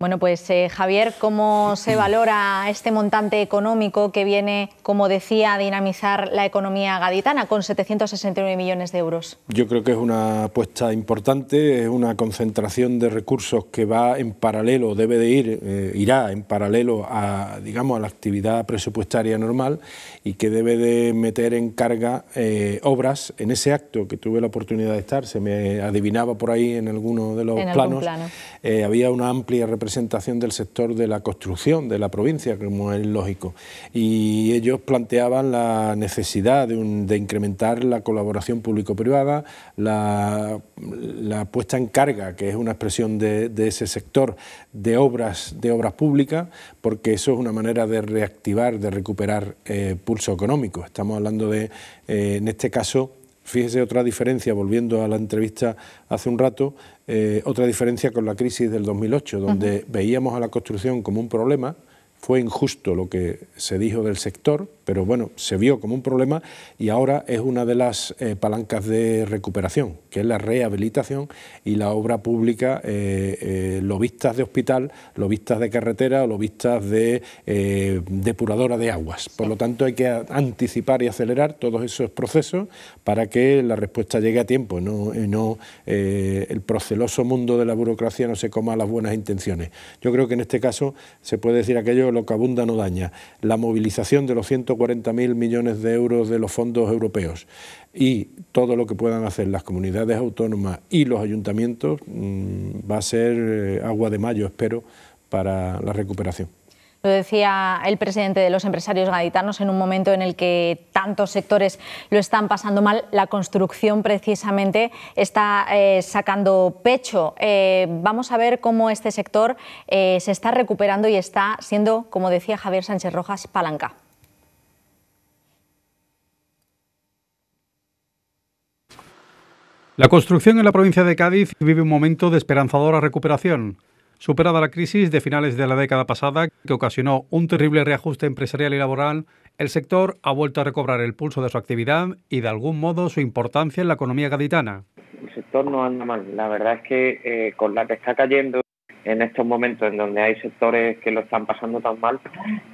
[SPEAKER 1] Bueno, pues eh, Javier, ¿cómo se [clears throat] valora este montante económico que viene, como decía, a dinamizar la economía gaditana con 769 millones de euros?
[SPEAKER 2] Yo creo que es una apuesta importante, es una concentración de recursos que va en paralelo, debe de ir, eh, irá en paralelo a, digamos, a la actividad presupuestaria normal y que debe de meter en carga eh, obras. En ese acto que tuve la oportunidad de estar, se me adivinaba por ahí en alguno de los planos, había una amplia representación representación del sector de la construcción de la provincia, como es lógico. Y ellos planteaban la necesidad de, incrementar la colaboración público-privada, la, puesta en carga, que es una expresión de, ese sector, de obras, de obras públicas, porque eso es una manera de reactivar, de recuperar eh, pulso económico. Estamos hablando de, eh, en este caso, fíjese otra diferencia, volviendo a la entrevista hace un rato, eh, otra diferencia con la crisis del 2008, donde veíamos a la construcción como un problema, fue injusto lo que se dijo del sector, pero bueno, se vio como un problema y ahora es una de las eh, palancas de recuperación, que es la rehabilitación y la obra pública, eh, eh, lo vistas de hospital, lo vistas de carretera, vistas de depuradora de aguas. Por lo tanto, hay que anticipar y acelerar todos esos procesos para que la respuesta llegue a tiempo, no, no el proceloso mundo de la burocracia no se coma las buenas intenciones. Yo creo que en este caso se puede decir aquello, lo que abunda no daña. La movilización de los 40.000 millones de euros de los fondos europeos y todo lo que puedan hacer las comunidades autónomas y los ayuntamientos mm, va a ser eh, agua de mayo, espero, para la recuperación.
[SPEAKER 1] Lo decía el presidente de los empresarios gaditanos en un momento en el que tantos sectores lo están pasando mal. La construcción precisamente está eh, sacando pecho. Eh, vamos a ver cómo este sector se está recuperando y está siendo, como decía Javier Sánchez Rojas, palanca.
[SPEAKER 7] La construcción en la provincia de Cádiz vive un momento de esperanzadora recuperación. Superada la crisis de finales de la década pasada, que ocasionó un terrible reajuste empresarial y laboral, el sector ha vuelto a recobrar el pulso de su actividad y, de algún modo, su importancia en la economía gaditana.
[SPEAKER 8] El sector no anda mal. La verdad es que eh, con la que está cayendo en estos momentos en donde hay sectores que lo están pasando tan mal,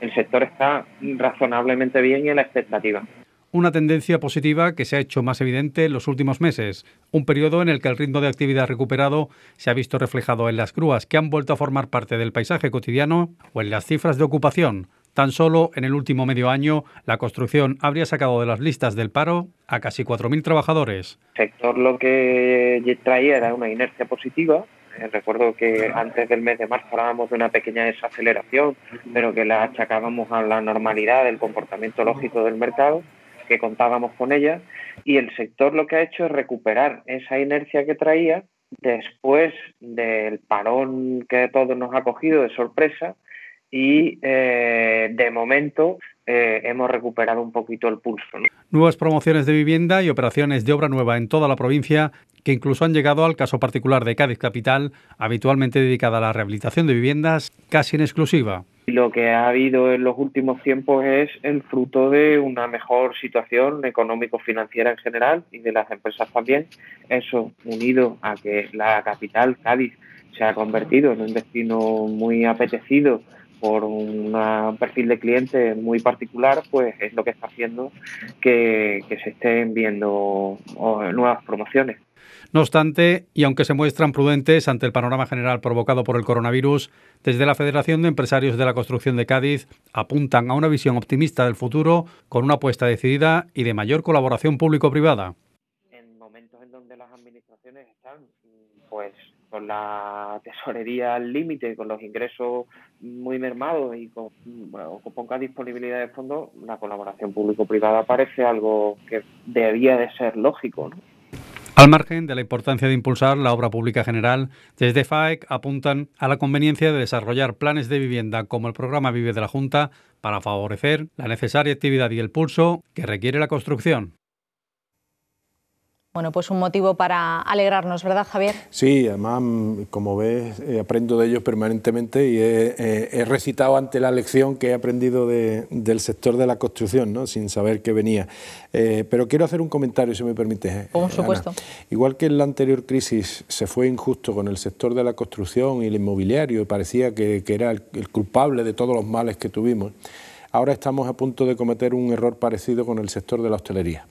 [SPEAKER 8] el sector está razonablemente bien y en la expectativa
[SPEAKER 7] una tendencia positiva que se ha hecho más evidente en los últimos meses, un periodo en el que el ritmo de actividad recuperado se ha visto reflejado en las grúas que han vuelto a formar parte del paisaje cotidiano o en las cifras de ocupación. Tan solo en el último medio año, la construcción habría sacado de las listas del paro a casi 4.000 trabajadores.
[SPEAKER 8] El sector lo que traía era una inercia positiva, eh, recuerdo que antes del mes de marzo hablábamos de una pequeña desaceleración, pero que la achacábamos a la normalidad del comportamiento lógico del mercado que contábamos con ella y el sector lo que ha hecho es recuperar esa inercia que traía después del parón que todos nos ha cogido de sorpresa y eh, de momento eh, hemos recuperado un poquito el pulso.
[SPEAKER 7] Nuevas promociones de vivienda y operaciones de obra nueva en toda la provincia que incluso han llegado al caso particular de Cádiz Capital, habitualmente dedicada a la rehabilitación de viviendas casi en exclusiva
[SPEAKER 8] lo que ha habido en los últimos tiempos es el fruto de una mejor situación económico-financiera en general y de las empresas también. Eso, unido a que la capital, Cádiz, se ha convertido en un destino muy apetecido por un perfil de clientes muy particular, pues es lo que está haciendo que, que se estén viendo oh, nuevas promociones.
[SPEAKER 7] No obstante, y aunque se muestran prudentes ante el panorama general provocado por el coronavirus, desde la Federación de Empresarios de la Construcción de Cádiz apuntan a una visión optimista del futuro con una apuesta decidida y de mayor colaboración público-privada. En momentos en donde las
[SPEAKER 8] administraciones están pues con la [laughs] tesorería al límite, con los ingresos muy mermados y con, poca disponibilidad de fondos, la colaboración público-privada parece algo que debía de ser lógico. ¿no?
[SPEAKER 7] Al margen de la importancia de impulsar la obra pública general, desde FAEC apuntan a la conveniencia de desarrollar planes de vivienda como el programa Vive de la Junta para favorecer la necesaria actividad y el pulso que requiere la construcción.
[SPEAKER 1] Bueno, pues un motivo para alegrarnos, ¿verdad, Javier?
[SPEAKER 2] Sí, además, como ves, eh, aprendo de ellos permanentemente y he, eh, recitado ante la lección que he aprendido del sector de la construcción, ¿no? sin saber que venía. Eh, pero quiero hacer un comentario, si me permites. Por supuesto. Igual que en la anterior crisis se fue injusto con el sector de la construcción y el inmobiliario, y parecía que, era el culpable de todos los males que tuvimos, ahora estamos a punto de cometer un error parecido con el sector de la hostelería.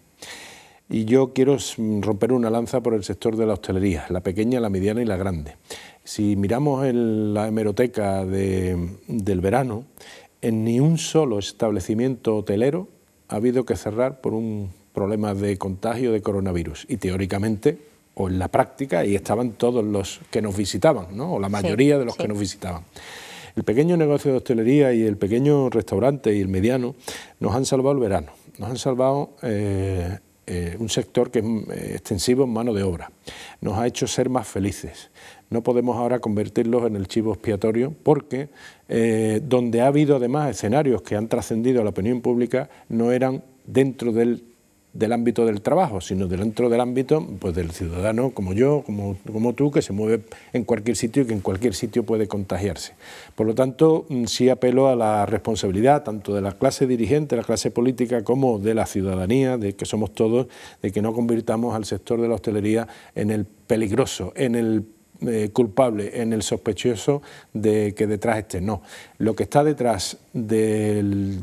[SPEAKER 2] Y yo quiero mm, romper una lanza por el sector de la hostelería, la pequeña, la mediana y la grande. Si miramos en la hemeroteca del verano, en ni un solo establecimiento hotelero ha habido que cerrar por un problema de contagio de coronavirus. Y teóricamente, o en la práctica, ahí estaban todos los que nos visitaban, o la mayoría de los que nos visitaban. El pequeño negocio de hostelería y el pequeño restaurante y el mediano nos han salvado el verano, nos han salvado eh, eh, un sector que es eh, extensivo en mano de obra. Nos ha hecho ser más felices. No podemos ahora convertirlos en el chivo expiatorio porque eh, donde ha habido además escenarios que han trascendido a la opinión pública no eran dentro del del ámbito del trabajo, sino dentro del ámbito pues, del ciudadano como yo, como, como tú, que se mueve en cualquier sitio y que en cualquier sitio puede contagiarse. Por lo tanto, mm, sí apelo a la responsabilidad tanto de la clase dirigente, la clase política, como de la ciudadanía, de que somos todos, de que no convirtamos al sector de la hostelería en el peligroso, en el eh, culpable, en el sospechoso de que detrás esté. No, lo que está detrás de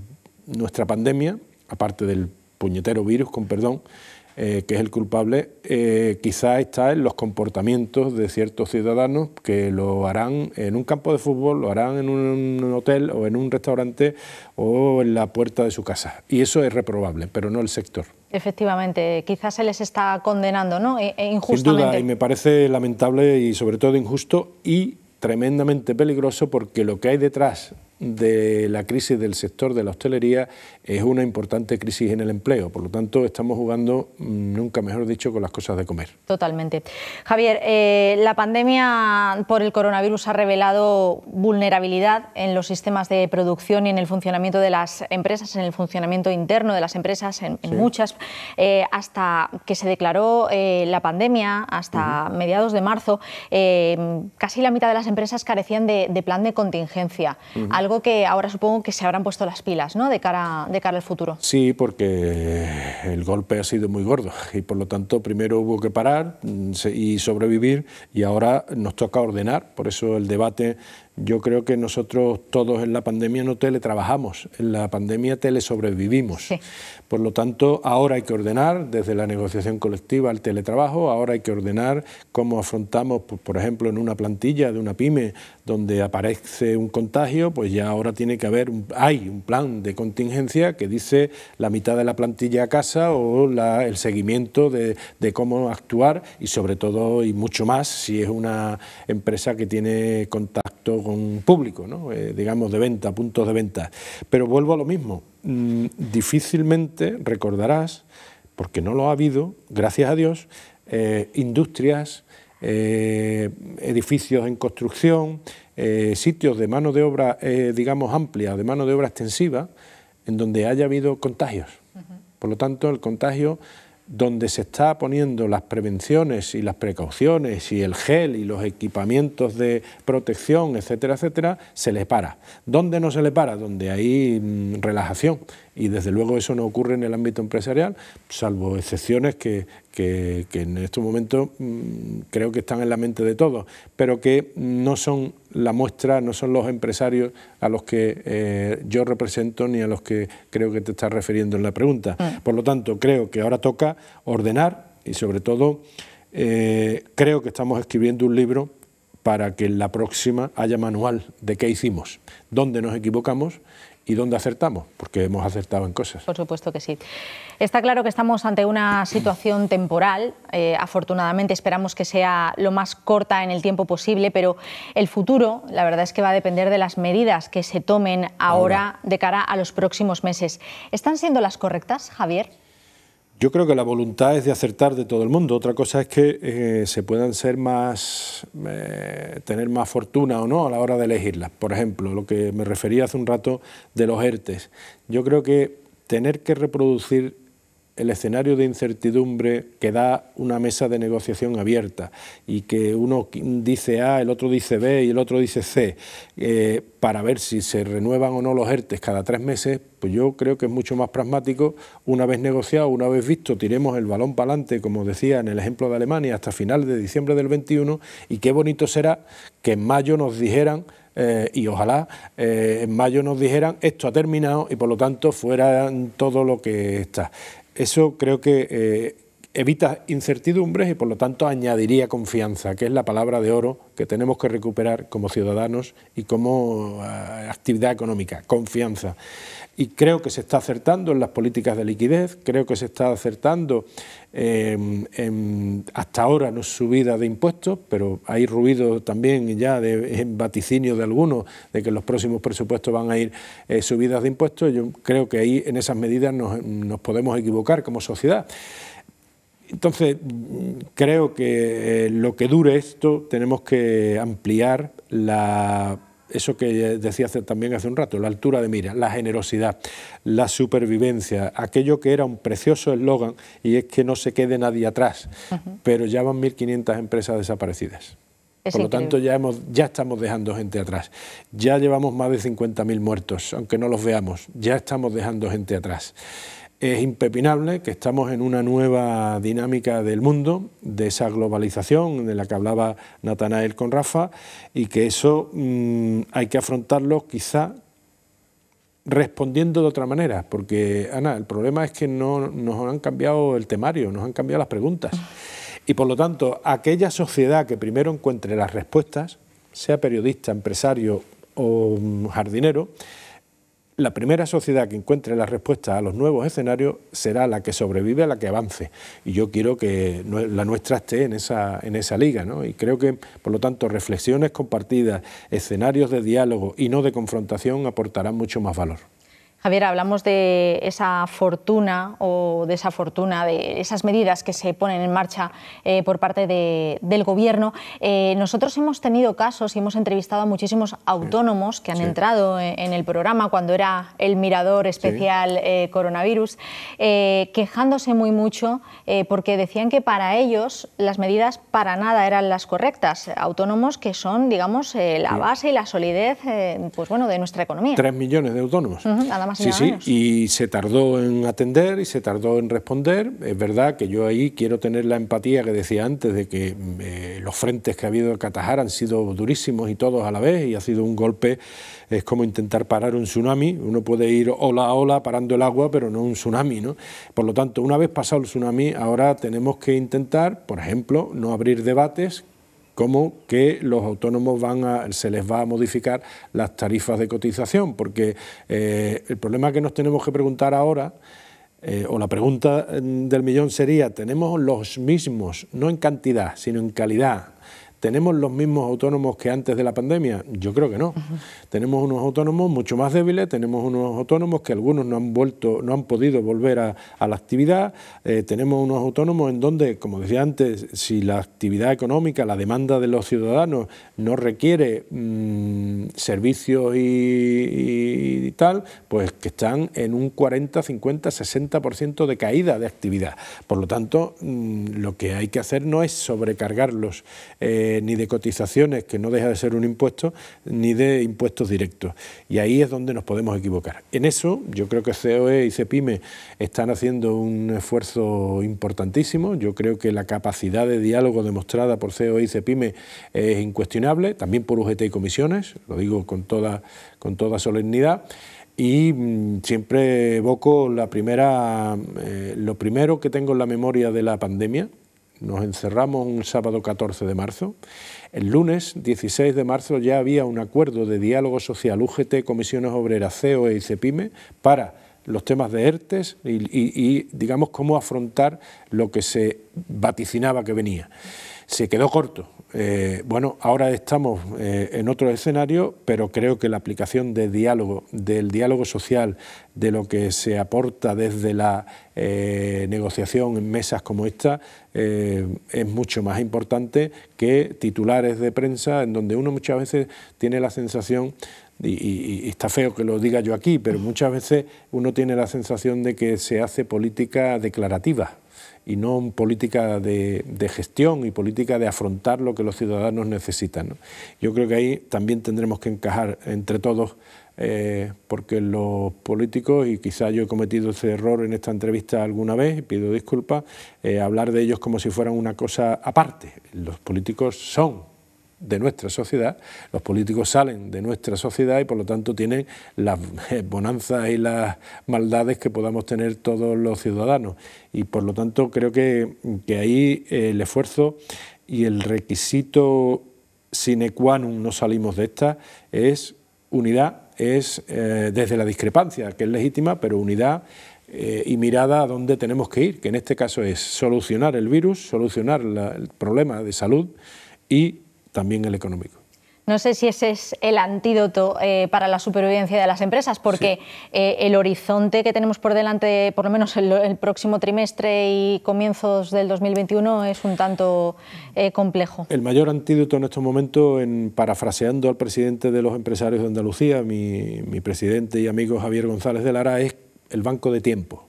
[SPEAKER 2] nuestra pandemia, aparte del puñetero virus, con perdón, eh, que es el culpable, eh, quizás está en los comportamientos de ciertos ciudadanos que lo harán en un campo de fútbol, lo harán en un hotel o en un restaurante o en la puerta de su casa. Y eso es reprobable, pero no el sector.
[SPEAKER 1] Efectivamente, quizás se les está condenando, ¿no? Injusto. injustamente. E Sin duda, y
[SPEAKER 2] me parece lamentable y sobre todo injusto y tremendamente peligroso porque lo que hay detrás de la crisis del sector de la hostelería es una importante crisis en el empleo. Por lo tanto, estamos jugando, mm, nunca mejor dicho, con las cosas de comer.
[SPEAKER 1] Totalmente. Javier, eh, la pandemia por el coronavirus ha revelado vulnerabilidad en los sistemas de producción y en el funcionamiento de las empresas, en el funcionamiento interno de las empresas, en, muchas, eh, hasta que se declaró eh, la pandemia, hasta mediados de marzo, casi la mitad de las empresas carecían de, plan de contingencia, algo que ahora supongo que se habrán puesto las pilas ¿no? de cara de cara al futuro?
[SPEAKER 2] Sí, porque el golpe ha sido muy gordo y por lo tanto primero hubo que parar mm, y sobrevivir y ahora nos toca ordenar. Por eso el debate yo creo que nosotros todos en la pandemia no teletrabajamos, en la pandemia telesobrevivimos. Sí. Por lo tanto, ahora hay que ordenar desde la negociación colectiva al teletrabajo, ahora hay que ordenar cómo afrontamos, pues, por ejemplo, en una plantilla de una pyme donde aparece un contagio, pues ya ahora tiene que haber, un, hay un plan de contingencia que dice la mitad de la plantilla a casa o el seguimiento de, cómo actuar y sobre todo y mucho más si es una empresa que tiene contacto con público, ¿no? Eh, digamos de venta, puntos de venta. Pero vuelvo a lo mismo, Mm, difícilmente recordarás, porque no lo ha habido, gracias a Dios, eh, industrias, eh, edificios en construcción, eh, sitios de mano de obra, digamos, amplia, de mano de obra extensiva, en donde haya habido contagios. Por lo tanto, el contagio donde se está poniendo las prevenciones y las precauciones y el gel y los equipamientos de protección, etcétera, etcétera, se le para. ¿Dónde no se le para? Donde hay mm, relajación y desde luego eso no ocurre en el ámbito empresarial, salvo excepciones que, en estos momentos mm, creo que están en la mente de todos, pero que no son la muestra, no son los empresarios a los que eh, yo represento ni a los que creo que te estás refiriendo en la pregunta. Mm. Por lo tanto, creo que ahora toca ordenar y sobre todo eh, creo que estamos escribiendo un libro para que en la próxima haya manual de qué hicimos, dónde nos equivocamos ¿Y dónde acertamos? Porque hemos acertado en cosas. Por supuesto que sí.
[SPEAKER 1] Está claro que estamos ante una situación temporal. Eh, afortunadamente esperamos que sea lo más corta en el tiempo posible, pero el futuro, la verdad es que va a depender de las medidas que se tomen ahora. de cara a los próximos meses. ¿Están siendo las correctas, Javier?
[SPEAKER 2] Yo creo que la voluntad es de acertar de todo el mundo. Otra cosa es que eh, se puedan ser más, eh, tener más fortuna o no a la hora de elegirlas. Por ejemplo, lo que me refería hace un rato de los ERTES. Yo creo que tener que reproducir el escenario de incertidumbre que da una mesa de negociación abierta y que uno dice A, el otro dice B y el otro dice C, eh, para ver si se renuevan o no los ERTES cada tres meses, pues yo creo que es mucho más pragmático, una vez negociado, una vez visto, tiremos el balón para adelante, como decía en el ejemplo de Alemania, hasta final de diciembre del 21, y qué bonito será que en mayo nos dijeran eh, y ojalá eh, en mayo nos dijeran esto ha terminado y por lo tanto fuera todo lo que está. Eso creo que eh, evita incertidumbres y por lo tanto añadiría confianza, que es la palabra de oro que tenemos que recuperar como ciudadanos y como eh, actividad económica, confianza. Y creo que se está acertando en las políticas de liquidez, creo que se está acertando em, em, hasta ahora no subidas subida de impuestos, pero hay ruido también ya de, en vaticinio de algunos de que en los próximos presupuestos van a ir eh, subidas de impuestos. Yo creo que ahí en esas medidas nos podemos equivocar como sociedad. Entonces, creo que eh, lo que dure esto tenemos que ampliar la eso que decía también hace un rato, la altura de mira, la generosidad, la supervivencia, aquello que era un precioso eslogan y es que no se quede nadie atrás, pero ya van 1.500 empresas desaparecidas. Por lo tanto, ya, hemos, ya estamos dejando gente atrás. Ya llevamos más de 50.000 muertos, aunque no los veamos, ya estamos dejando gente atrás es impepinable que estamos en una nueva dinámica del mundo, de esa globalización de la que hablaba Natanael con Rafa, y que eso mm, hay que afrontarlo quizá respondiendo de otra manera, porque Ana, el problema es que no nos han cambiado el temario, nos han cambiado las preguntas. Y por lo tanto, aquella sociedad que primero encuentre las respuestas, sea periodista, empresario o mm, jardinero, la primera sociedad que encuentre la respuesta a los nuevos escenarios será la que sobrevive, a la que avance. Y yo quiero que la nuestra esté en esa, en esa liga. ¿no? Y creo que, por lo tanto, reflexiones compartidas, escenarios de diálogo y no de confrontación aportarán mucho más valor.
[SPEAKER 1] Javier, hablamos de esa fortuna o desafortuna, de esas medidas que se ponen en marcha eh, por parte del Gobierno. Eh, nosotros hemos tenido casos y hemos entrevistado a muchísimos autónomos que han entrado e, en, el programa cuando era el mirador especial eh, coronavirus, quejándose muy mucho porque decían que para ellos las medidas para nada eran las correctas. Autónomos que son, digamos, la base y la solidez pues bueno, de nuestra economía.
[SPEAKER 2] Tres millones de autónomos sí, sí, y se tardó en atender y se tardó en responder. Es verdad que yo ahí quiero tener la empatía que decía antes de que mm, eh, los frentes que ha habido en Catajara han sido durísimos y todos a la vez y ha sido un golpe, es como intentar parar un tsunami, uno puede ir ola a ola parando el agua, pero no un tsunami, ¿no? Por lo tanto, una vez pasado el tsunami, ahora tenemos que intentar, por ejemplo, no abrir debates como que los autónomos se les va a modificar las tarifas de cotización, porque eh, el problema que nos tenemos que preguntar ahora, eh, o la pregunta mm, del millón sería, ¿tenemos los mismos, no en cantidad, sino en calidad, ¿Tenemos los mismos autónomos que antes de la pandemia? Yo creo que no. Tenemos unos autónomos mucho más débiles, tenemos unos autónomos que algunos no han vuelto, no han podido volver a, la actividad, eh, tenemos unos autónomos en donde, como decía antes, si la actividad económica, la demanda de los ciudadanos no requiere mm, servicios y, tal, pues que están en un 40, 50, 60% de caída de actividad. Por lo tanto, mm, lo que hay que hacer no es sobrecargarlos. Eh, ni de cotizaciones, que no deja de ser un impuesto, ni de impuestos directos. Y ahí es donde nos podemos equivocar. En eso yo creo que COE y CEPIME están haciendo un esfuerzo importantísimo. Yo creo que la capacidad de diálogo demostrada por COE y CEPIME es incuestionable, también por UGT y comisiones, lo digo con toda, con toda solemnidad y mm, siempre evoco la primera, eh, lo primero que tengo en la memoria de la pandemia, nos encerramos un sábado 14 de marzo. El lunes 16 de marzo ya había un acuerdo de diálogo social UGT, Comisiones Obreras, CEO y e CEPIME para los temas de ERTES y, y digamos, cómo afrontar lo que se vaticinaba que venía se quedó corto. Eh, bueno, ahora estamos eh, en otro escenario, pero creo que la aplicación de diálogo, del diálogo social, de lo que se aporta desde la eh, negociación en mesas como esta, es mucho más importante que titulares de prensa en donde uno muchas veces tiene la sensación y, está feo que lo diga yo aquí, pero muchas veces uno tiene la sensación de que se hace política declarativa, y no política de, gestión y política de afrontar lo que los ciudadanos necesitan. Yo creo que ahí también tendremos que encajar entre todos, eh, porque los políticos, y quizá yo he cometido ese error en esta entrevista alguna vez, pido disculpas, eh, hablar de ellos como si fueran una cosa aparte. Los políticos son de nuestra sociedad, los políticos salen de nuestra sociedad y por lo tanto tienen las [laughs] bonanzas y las maldades que podamos tener todos los ciudadanos. Y por lo tanto creo que, ahí el esfuerzo y el requisito sine qua non no salimos de esta es unidad, es eh, desde la discrepancia, que es legítima, pero unidad eh, y mirada a dónde tenemos que ir, que en este caso es solucionar el virus, solucionar el problema de salud y también el económico.
[SPEAKER 1] No sé si ese es el antídoto eh, para la supervivencia de las empresas, porque eh, el horizonte que tenemos por delante, por lo menos el, próximo trimestre y comienzos del 2021, es un tanto eh, complejo.
[SPEAKER 2] El mayor antídoto en estos momentos, en, parafraseando al presidente de los empresarios de Andalucía, mi, mi presidente y amigo Javier González de Lara, es el banco de tiempo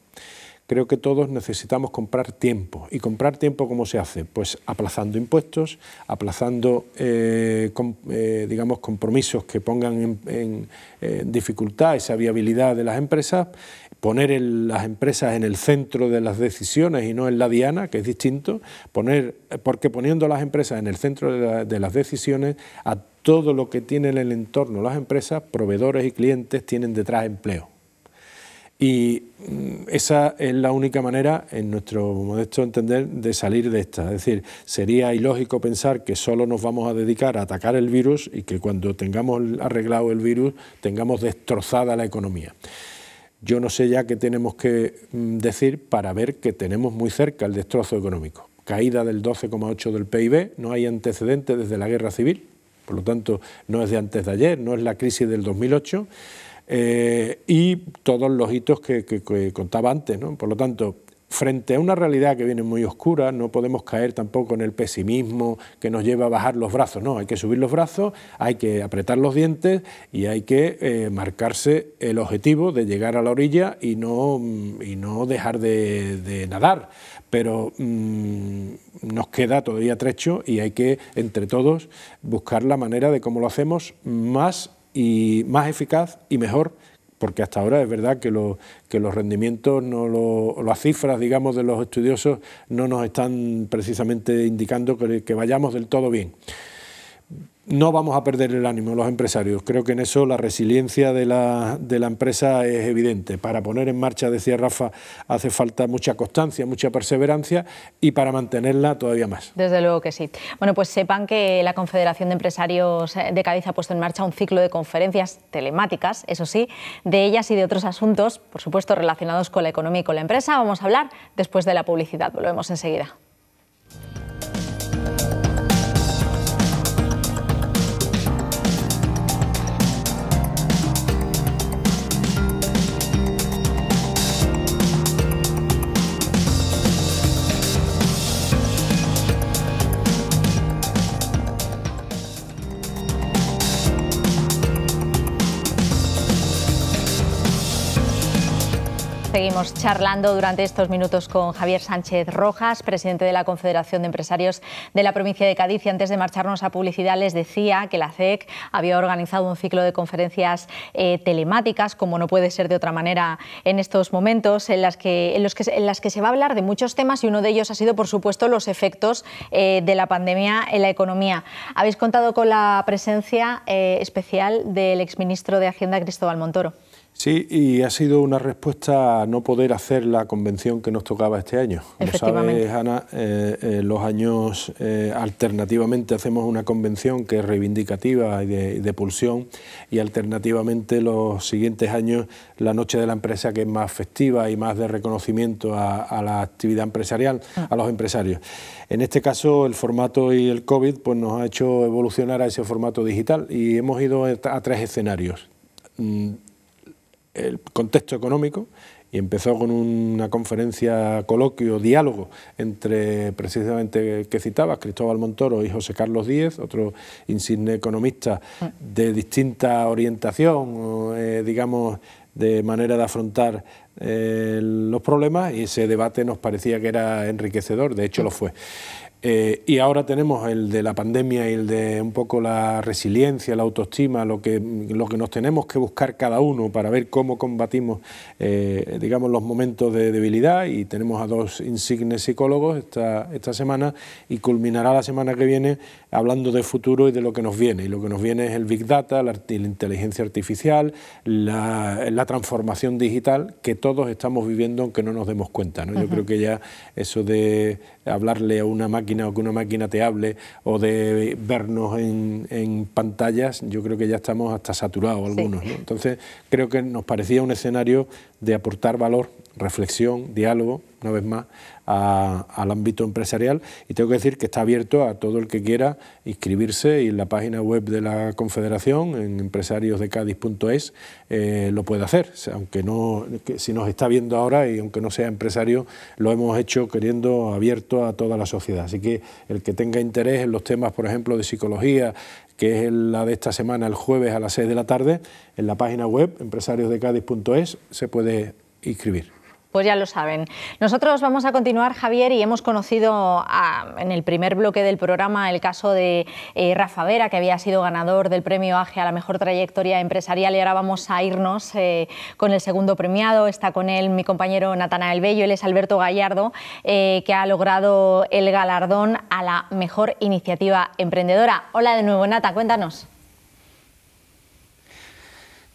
[SPEAKER 2] creo que todos necesitamos comprar tiempo. ¿Y comprar tiempo cómo se hace? Pues aplazando impuestos, aplazando eh, eh, digamos, compromisos que pongan en, eh, dificultad esa viabilidad de las empresas, poner las empresas en el centro de las decisiones y no en la diana, que es distinto, poner, porque poniendo las empresas en el centro de, las decisiones, a todo lo que tienen en el entorno las empresas, proveedores y clientes, tienen detrás empleo y mm, esa es la única manera, en nuestro modesto entender, de salir de esta. Es decir, sería ilógico pensar que solo nos vamos a dedicar a atacar el virus y que cuando tengamos arreglado el virus tengamos destrozada la economía. Yo no sé ya qué tenemos que mm, decir para ver que tenemos muy cerca el destrozo económico. Caída del 12,8 del PIB, no hay antecedentes desde la guerra civil, por lo tanto no es de antes de ayer, no es la crisis del 2008 eh, y todos los hitos que, contaba antes. ¿no? Por lo tanto, frente a una realidad que viene muy oscura, no podemos caer tampoco en el pesimismo que nos lleva a bajar los brazos. No, hay que subir los brazos, hay que apretar los dientes y hay que eh, marcarse el objetivo de llegar a la orilla y no, no dejar de, nadar. Pero mm, nos queda todavía trecho y hay que, entre todos, buscar la manera de cómo lo hacemos más y más eficaz y mejor porque hasta ahora es verdad que, los rendimientos, no lo, las cifras, digamos, de los estudiosos no nos están precisamente indicando que vayamos del todo bien no vamos a perder el ánimo los empresarios. Creo que en eso la resiliencia de la, empresa es evidente. Para poner en marcha, decía Rafa, hace falta mucha constancia, mucha perseverancia y para mantenerla todavía más.
[SPEAKER 1] Desde luego que sí. Bueno, pues sepan que la Confederación de Empresarios de Cádiz ha puesto en marcha un ciclo de conferencias telemáticas, eso sí, de ellas y de otros asuntos, por supuesto, relacionados con la economía y con la empresa. Vamos a hablar después de la publicidad. Volvemos enseguida. Seguimos charlando durante estos minutos con Javier Sánchez Rojas, presidente de la Confederación de Empresarios de la provincia de Cádiz. Y antes de marcharnos a publicidad, les decía que la CEC e había organizado un ciclo de conferencias eh, telemáticas, como no puede ser de otra manera en estos momentos, en las, que, en, los que, en las que se va a hablar de muchos temas y uno de ellos ha sido, por supuesto, los efectos eh, de la pandemia en la economía. Habéis contado con la presencia eh, especial del exministro de Hacienda, Cristóbal Montoro.
[SPEAKER 2] Sí, y ha sido una respuesta a no poder hacer la convención que nos tocaba este año. Como sabes, Ana, eh, eh, los años eh, alternativamente hacemos una convención que es reivindicativa y de, pulsión, y alternativamente los siguientes años la noche de la empresa que es más festiva y más de reconocimiento a, la actividad empresarial, ah. a los empresarios. En este caso, el formato y el COVID pues, nos ha hecho evolucionar a ese formato digital y hemos ido a tres escenarios mm, el contexto económico y empezó con una conferencia, coloquio, diálogo entre precisamente que citabas, Cristóbal Montoro y José Carlos Díez, otro insigne economista mm. de distinta orientación, eh, digamos, de manera de afrontar eh, los problemas y ese debate nos parecía que era enriquecedor, de hecho lo mm. fue. Eh, y ahora tenemos el de la pandemia y el de un poco la resiliencia, la autoestima, lo que, lo que nos tenemos que buscar cada uno para ver cómo combatimos, eh, digamos, los momentos de debilidad. Y tenemos a dos insignes psicólogos esta, esta semana y culminará la semana que viene hablando de futuro y de lo que nos viene. Y lo que nos viene es el Big Data, la, inteligencia artificial, la, transformación digital que todos estamos viviendo aunque no nos demos cuenta. ¿no? Yo creo que ya eso de hablarle a una máquina o que una máquina te hable o de vernos en, pantallas, yo creo que ya estamos hasta saturados algunos. Entonces creo que nos parecía un escenario de aportar valor, reflexión, diálogo, una vez más, al ámbito empresarial y tengo que decir que está abierto a todo el que quiera inscribirse y en la página web de la Confederación, en empresariosdecadis.es, eh, lo puede hacer, aunque no, si nos está viendo ahora y aunque no sea empresario, lo hemos hecho queriendo abierto a toda la sociedad. Así que el que tenga interés en los temas, por ejemplo, de psicología, que es la de esta semana, el jueves a las 6 de la tarde, en la página web empresariosdecadis.es se puede inscribir.
[SPEAKER 1] Pues ya lo saben. Nosotros vamos a continuar, Javier, y hemos conocido en el primer bloque del programa el caso de eh, Rafa Vera, que había sido ganador del premio AGE a la mejor trayectoria empresarial, y ahora vamos a irnos eh, con el segundo premiado. Está con él mi compañero Natanael Bello, él es Alberto Gallardo, eh, que ha logrado el galardón a la mejor iniciativa emprendedora. Hola de nuevo, Nata, cuéntanos.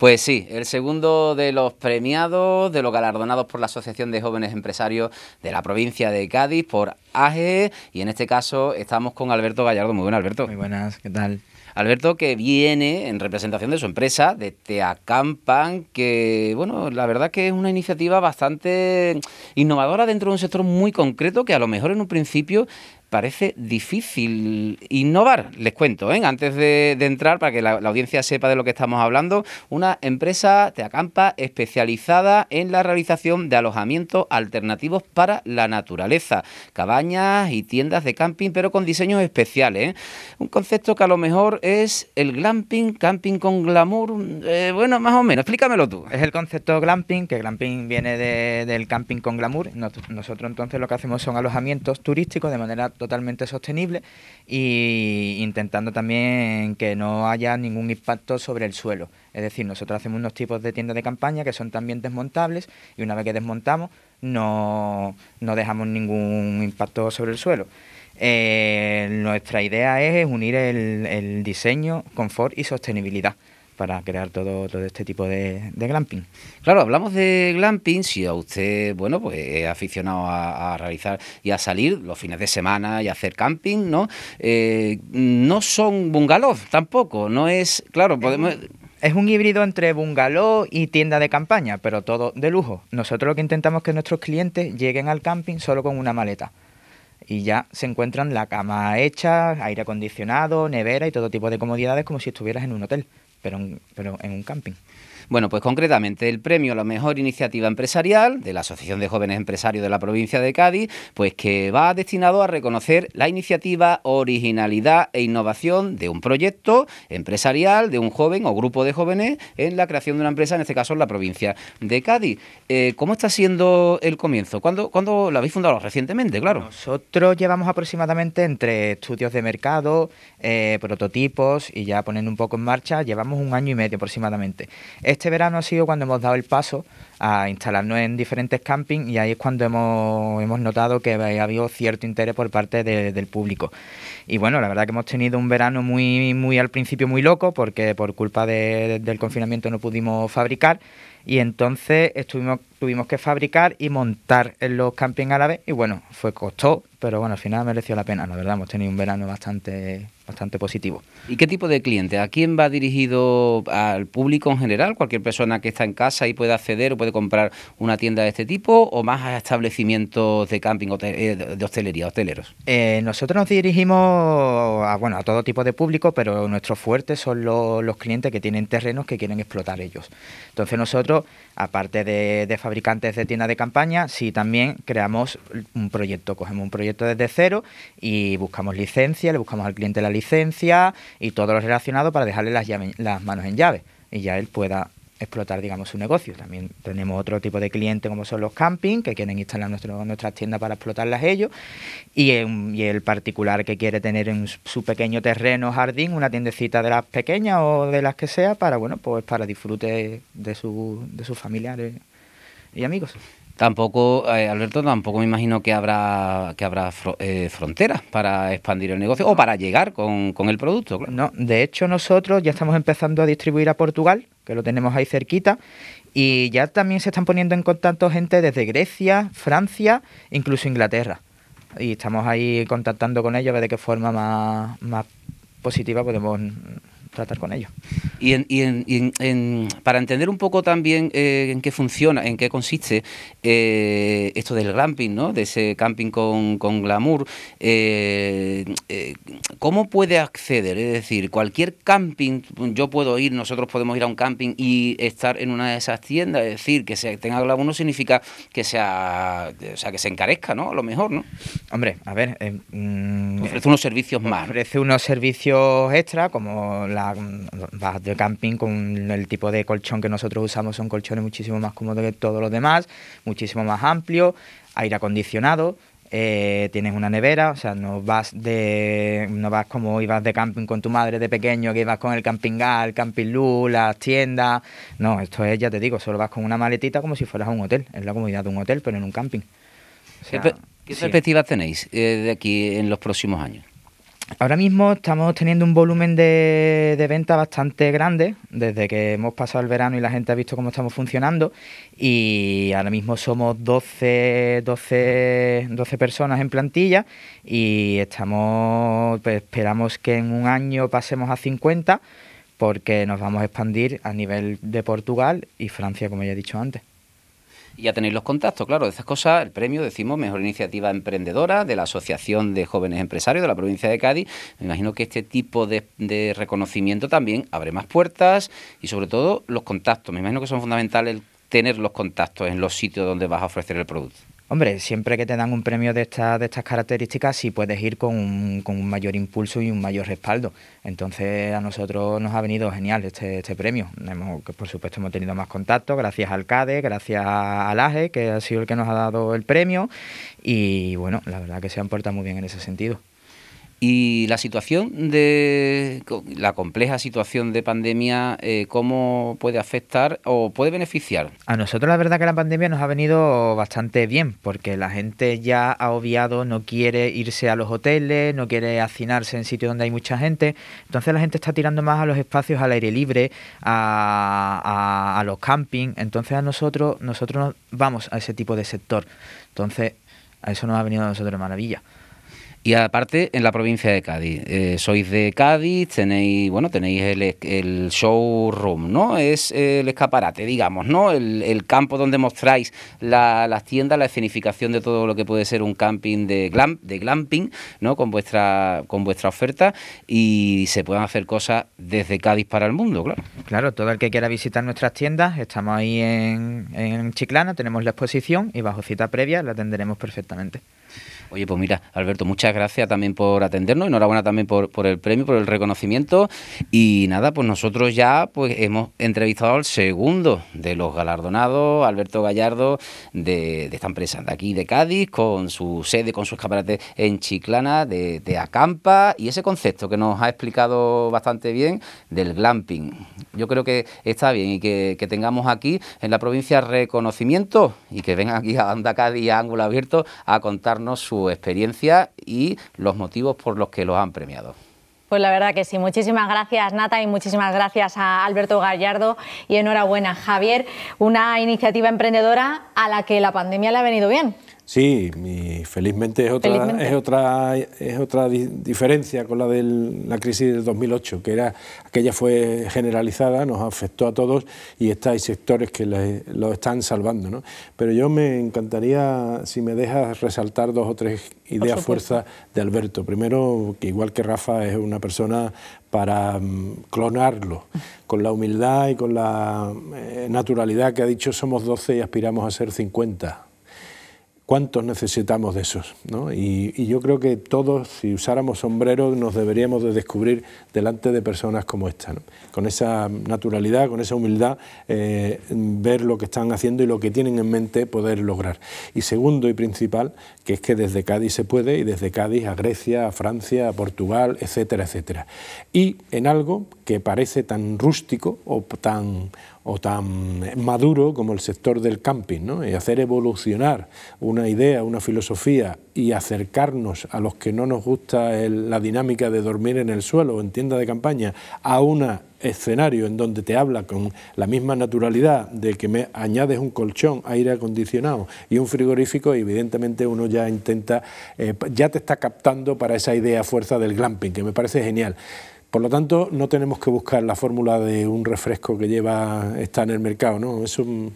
[SPEAKER 4] Pues sí, el segundo de los premiados, de los galardonados por la Asociación de Jóvenes Empresarios de la provincia de Cádiz, por AGE, y en este caso estamos con Alberto Gallardo. Muy buenas, Alberto. Muy buenas, ¿qué tal? Alberto que viene en representación de su empresa, de Te Acampan, que bueno, la verdad que es una iniciativa bastante innovadora dentro de un sector muy concreto que a lo mejor en un principio parece difícil innovar. Les cuento, ¿eh? antes de, entrar, para que la, audiencia sepa de lo que estamos hablando, una empresa acampa especializada en la realización de alojamientos alternativos para la naturaleza, cabañas y tiendas de camping, pero con diseños especiales. ¿eh? Un concepto que a lo mejor es el glamping, camping con glamour, eh, bueno, más o menos, explícamelo tú. Es el concepto glamping,
[SPEAKER 3] que glamping viene del camping con glamour. Nosotros entonces lo que hacemos son alojamientos turísticos de manera totalmente sostenible e intentando también que no haya ningún impacto sobre el suelo. Es decir, nosotros hacemos unos tipos de tiendas de campaña que son también desmontables y una vez que desmontamos no, no dejamos ningún impacto sobre el suelo. Eh, nuestra idea es unir el diseño,
[SPEAKER 4] confort y sostenibilidad para crear todo, todo este tipo de, glamping. Claro, hablamos de glamping, si a usted, bueno, pues es aficionado a, realizar y a salir los fines de semana y hacer camping, ¿no? Eh, no son bungalows tampoco, no es, claro, podemos... Es un híbrido entre bungalow y tienda de campaña, pero todo
[SPEAKER 3] de lujo. Nosotros lo que intentamos es que nuestros clientes lleguen al camping solo con una maleta y ya se encuentran la cama hecha, aire acondicionado, nevera y todo tipo de comodidades como si estuvieras en un hotel pero, en, pero en un camping.
[SPEAKER 4] Bueno, pues concretamente el premio a la mejor iniciativa empresarial de la Asociación de Jóvenes Empresarios de la provincia de Cádiz, pues que va destinado a reconocer la iniciativa, originalidad e innovación de un proyecto empresarial de un joven o grupo de jóvenes en la creación de una empresa, en este caso en la provincia de Cádiz. Eh, ¿Cómo está siendo el comienzo? ¿Cuándo, lo habéis fundado? Recientemente, claro. Nosotros
[SPEAKER 3] llevamos aproximadamente entre estudios de mercado, eh, prototipos y ya poniendo un poco en marcha, llevamos un año y medio aproximadamente este verano ha sido cuando hemos dado el paso a instalarnos en diferentes campings y ahí es cuando hemos, hemos notado que ha habido cierto interés por parte del público. Y bueno, la verdad que hemos tenido un verano muy, muy al principio muy loco porque por culpa del confinamiento no pudimos fabricar y entonces estuvimos tuvimos que fabricar y montar en los campings árabes y bueno, fue costó, pero bueno, al final mereció la pena, la verdad, hemos tenido un verano bastante bastante positivo.
[SPEAKER 4] ¿Y qué tipo de cliente? ¿A quién va dirigido? ¿Al público en general? ¿Cualquier persona que está en casa y pueda acceder o puede comprar una tienda de este tipo? ¿O más a establecimientos de camping, eh, de hostelería, hosteleros?
[SPEAKER 3] Eh, nosotros nos dirigimos a, bueno, a todo tipo de público, pero nuestro fuerte son los, clientes que tienen terrenos que quieren explotar ellos. Entonces nosotros, aparte de fabricar fabricantes de tiendas de campaña, si también creamos un proyecto, cogemos un proyecto desde cero y buscamos licencia, le buscamos al cliente la licencia y todo lo relacionado para dejarle las, manos en llave y ya él pueda explotar, digamos, su negocio. También tenemos otro tipo de clientes como son los camping, que quieren instalar nuestras tiendas para explotarlas ellos, y, el particular que quiere tener en su pequeño terreno, jardín, una tiendecita de las pequeñas o de las que sea, para, bueno, pues para disfrute de sus familiares
[SPEAKER 4] y amigos. Tampoco, eh, Alberto, tampoco me imagino que habrá que habrá eh, fronteras para expandir el negocio o para llegar con, el producto. No, de hecho nosotros
[SPEAKER 3] ya estamos empezando a distribuir a Portugal, que lo tenemos ahí cerquita, y ya también se están poniendo en contacto gente desde Grecia, Francia, incluso Inglaterra. Y estamos ahí contactando con ellos a ver de qué forma más, más positiva podemos tratar
[SPEAKER 4] con ellos. Y, en, y, en, para entender un poco también eh, en qué funciona, en qué consiste eh, esto del glamping, ¿no? de ese camping con, glamour, eh, ¿cómo puede acceder? Es decir, cualquier camping, yo puedo ir, nosotros podemos ir a un camping y estar en una de esas tiendas, es decir, que se tenga glamour no significa que sea, o sea que se encarezca, ¿no? A lo mejor, ¿no? Hombre, a ver...
[SPEAKER 3] Mm, ofrece unos servicios más. Ofrece unos servicios extra, como la vas de camping con el tipo de colchón que nosotros usamos, son colchones muchísimo más cómodos que todos los demás, muchísimo más amplio, aire acondicionado. Eh, tienes una nevera, o sea, no vas de no vas como ibas de camping con tu madre de pequeño, que ibas con el camping al, camping las tiendas. No, esto es, ya te digo, solo vas con una maletita como si fueras a un hotel, es la comodidad de un hotel, pero en un camping. ¿Qué, perspectivas
[SPEAKER 4] tenéis eh, de aquí en los próximos años?
[SPEAKER 3] Ahora mismo estamos teniendo un volumen de, venta bastante grande desde que hemos pasado el verano y la gente ha visto cómo estamos funcionando y ahora mismo somos 12, 12, 12 personas en plantilla y estamos pues, esperamos que en un año pasemos a 50 porque nos vamos a expandir a nivel de Portugal y Francia, como ya he dicho antes
[SPEAKER 4] ya tenéis los contactos, claro, de esas cosas, el premio, decimos, Mejor Iniciativa Emprendedora de la Asociación de Jóvenes Empresarios de la provincia de Cádiz. Me imagino que este tipo de, reconocimiento también abre más puertas y sobre todo los contactos. Me imagino que son fundamentales tener los contactos en los sitios donde vas a ofrecer el producto.
[SPEAKER 3] Hombre, siempre que te dan un premio de, esta, de estas características, sí puedes ir con un, con mayor impulso y un mayor respaldo. Entonces, a nosotros nos ha venido genial este, este premio. por supuesto, hemos tenido más contacto, gracias al CADE, gracias al AGE, que ha sido el que nos ha dado el premio. Y bueno, la verdad que se han portado muy bien
[SPEAKER 4] en ese sentido. Y la situación de la compleja situación de pandemia, eh, ¿cómo puede afectar o puede beneficiar?
[SPEAKER 3] A nosotros la verdad que la pandemia nos ha venido bastante bien, porque la gente ya ha obviado, no quiere irse a los hoteles, no quiere hacinarse en sitios donde hay mucha gente. Entonces la gente está tirando más a los espacios al aire libre, a, los campings. Entonces a nosotros, nosotros vamos a ese tipo de sector. Entonces, a eso nos ha venido a nosotros de maravilla
[SPEAKER 4] y aparte en la provincia de Cádiz. Eh, sois de Cádiz, tenéis, bueno, tenéis el, el showroom, ¿no? Es el escaparate, digamos, ¿no? El, el campo donde mostráis la, las tiendas, la escenificación de todo lo que puede ser un camping de, glam, de glamping, ¿no? Con vuestra, con vuestra oferta y se pueden hacer cosas desde Cádiz para el mundo, claro. Claro, todo el que quiera visitar nuestras tiendas, estamos ahí en, en
[SPEAKER 3] Chiclana, tenemos la exposición y bajo cita previa la atenderemos perfectamente.
[SPEAKER 4] Oye, pues mira, Alberto, muchas gracias también por atendernos, enhorabuena también por, el premio, por el reconocimiento. Y nada, pues nosotros ya pues hemos entrevistado al segundo de los galardonados, Alberto Gallardo, de, esta empresa, de aquí de Cádiz, con su sede, con sus escaparate en Chiclana, de, Acampa, y ese concepto que nos ha explicado bastante bien del glamping. Yo creo que está bien y que, tengamos aquí en la provincia reconocimiento y que venga aquí a Anda Cádiz a Ángulo Abierto a contarnos su experiencia y los motivos por los que los han premiado.
[SPEAKER 1] Pues la verdad que sí. Muchísimas gracias, Nata, y muchísimas gracias a Alberto Gallardo. Y enhorabuena, Javier. Una iniciativa emprendedora a la que la pandemia le ha venido bien.
[SPEAKER 2] Sí, y felizmente es otra, Es otra, diferencia con la de la crisis del 2008, que era aquella fue generalizada, nos afectó a todos y está, hay sectores que lo están salvando. ¿no? Pero yo me encantaría, si me dejas, resaltar dos o tres ideas fuerza de Alberto. Primero, que igual que Rafa es una persona para mm, clonarlo, con la humildad y con la eh, naturalidad que ha dicho somos 12 y aspiramos a ser 50 ¿Cuántos necesitamos de esos? Y, yo creo que todos, si usáramos sombreros, nos deberíamos de descubrir delante de personas como esta, con esa naturalidad, con esa humildad, eh, ver lo que están haciendo y lo que tienen en mente poder lograr. Y segundo y principal, que es que desde Cádiz se puede y desde Cádiz a Grecia, a Francia, a Portugal, etcétera, etcétera. Y en algo que parece tan rústico o tan o tan maduro como el sector del camping, ¿no? y hacer evolucionar una idea, una filosofía y acercarnos a los que no nos gusta la dinámica de dormir en el suelo o en tienda de campaña a un escenario en donde te habla con la misma naturalidad de que me añades un colchón, aire acondicionado y un frigorífico, y evidentemente uno ya intenta, eh, ya te está captando para esa idea fuerza del glamping, que me parece genial. Por lo tanto, no tenemos que buscar la fórmula de un refresco que lleva está en el mercado, ¿no? Eh,